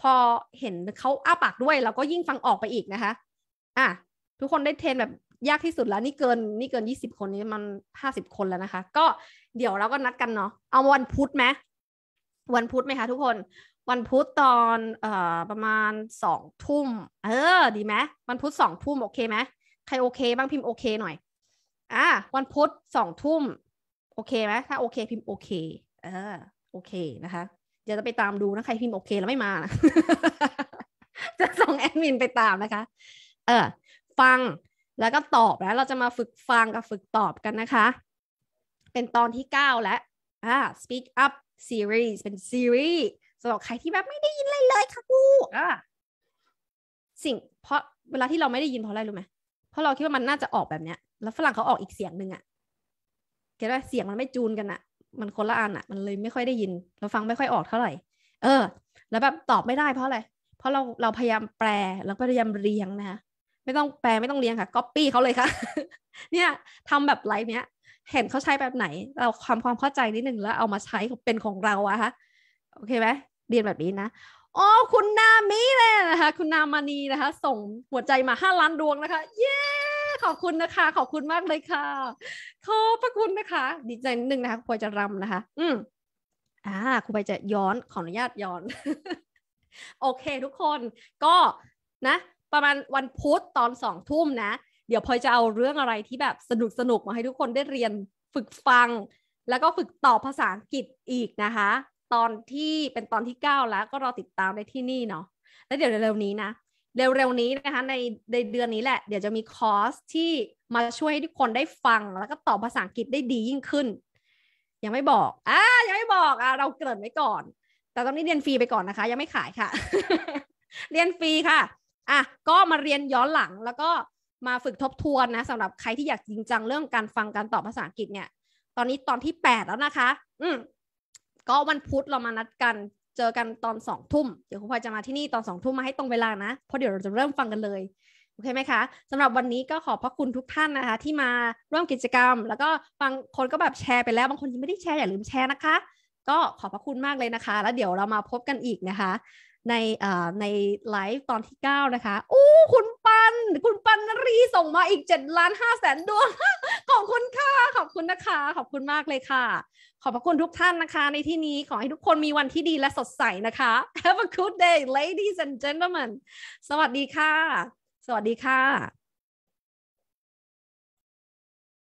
พอเห็นเขาอ้าปากด้วย เราก็ยิ่งฟังออกไปอีกนะคะ อ่ะทุกคนได้เทรนแบบ ยากที่สุดแล้ว นี่เกิน นี่เกินยี่สิบคนนี้มันห้าสิบคนแล้วนะคะ ก็เดี๋ยวเราก็นัดกันเนาะ เอาวันพุธไหมวันพุธไหมคะทุกคนวันพุธตอนเอ่อประมาณสองทุ่ม เออ ดีไหม วันพุธสองทุ่มโอเคไหมใครโอเค บ้างพิมพ์โอเคหน่อยอ่ะวันพุธสองทุ่มโอเคไหมถ้าโอเคพิมพ์โอเค เออ โอเคนะคะ เดี๋ยวจะไปตามดูนะใครพิมพ์โอเคแล้วไม่มานะ จะส่งแอดมินไปตามนะคะ เออ ฟังแล้วก็ตอบแล้ว เราจะมาฝึกฟังกับฝึกตอบกันนะคะ เป็นตอนที่ 9 แล้วอ่า speak up series เป็น series สำหรับใครที่แบบไม่ได้ยินอะไรเลยค่ะกูอ่ะสิ่งเพราะเวลาที่เราไม่ได้ยินเพราะอะไรรู้ไหมเพราะเราคิดว่ามันน่าจะออกแบบเนี้ย แล้วฝรั่งเขาออกอีกเสียงหนึ่งอะเข็าใจเสียงมันไม่จูนกันอะมันคนละอันอะมันเลยไม่ค่อยได้ยิน เราฟังไม่ค่อยออกเท่าไหร่เออ แล้วแบบตอบไม่ได้ เพราะอะไรเพราะเราเราพยายามแปลแล้วพยายามเรียงนะคะไม่ต้องแปลไม่ต้องเรียงค่ะก๊อปปี้เขาเลยค่ะ เนี่ย ทำแบบไลฟ์เนี้ยเห็นเขาใช้แบบไหน เราความความเข้าใจนิดนึงแล้วเอามาใช้เป็นของเราอะคะโอเคไหมเรียนแบบนี้นะ อ๋อ คุณนามิเลยนะคะ คุณนามานีนะคะ ส่งหัวใจมาห้าล้านดวงนะคะ เย้ ขอบคุณนะคะ ขอบคุณมากเลยค่ะ ขอบพระคุณนะคะ ดีใจนิดนึงนะคะคุณพลอยจะรำนะคะ อืมอ่าคุณพลอยจะย้อน ขออนุญาตย้อน โอเค ทุกคน ก็นะ ประมาณวันพุธตอนสองทุ่มนะ เดี๋ยวพลอยจะเอาเรื่องอะไรที่แบบสนุกสนุกมาให้ทุกคนได้เรียนฝึกฟัง แล้วก็ฝึกตอบภาษาอังกฤษอีกนะคะตอนที่เป็นตอนที่ 9 แล้วก็รอติดตาม ได้ที่นี่เนาะแล้วเดี๋ยวเร็วๆนี้นะเร็วๆนี้นะคะ ในในเดือนนี้แหละ เดี๋ยวจะมีคอร์สที่มาช่วยให้ทุกคนได้ฟังแล้วก็ตอบ ภาษาอังกฤษได้ดียิ่งขึ้น ยังไม่บอกอ่ายังไม่บอกอ่าเราเกริ่นไว้ก่อน แต่ตอนนี้เรียนฟรีไปก่อนนะคะยังไม่ขายค่ะ เรียนฟรี ค่ะ อ่ะ ก็มาเรียนย้อนหลังแล้วก็มาฝึกทบทวนนะสำหรับใครที่อยากจริงจังเรื่องการฟังการตอบภาษาอังกฤษเนี่ย ตอนนี้ตอนที่ 8 แล้วนะคะ อืมก็วันพุธเรามานัดกันเจอกันตอนสองทุ่มเดี๋ยวคุณพลอยจะมาที่นี่ตอนสองทุ่มมาให้ตรงเวลานะเพราะเดี๋ยวเราจะเริ่มฟังกันเลย โอเคไหมคะสำหรับวันนี้ก็ขอบพระคุณทุกท่านนะคะ ที่มาร่วมกิจกรรม แล้วก็บางคนก็แบบแชร์ไปแล้วบางคนยังไม่ได้แชร์อย่าลืมแชร์นะคะ ก็ขอบพระคุณมากเลยนะคะ แล้วเดี๋ยวเรามาพบกันอีกนะคะในใน ไลฟ์ตอนที่ 9 นะคะ อู้คุณปัน คุณปันรี ส่งมาอีก 7 ล้าน5แสนดวงขอบคุณค่ะ ขอบคุณนะคะ ขอบคุณมากเลยค่ะ ขอบพระคุณ ทุกท่านนะคะ ในที่นี้ขอให้ทุกคนมีวันที่ดีและสดใส นะคะ Have a good day ladies and gentlemen สวัสดีค่ะ สวัสดีค่ะ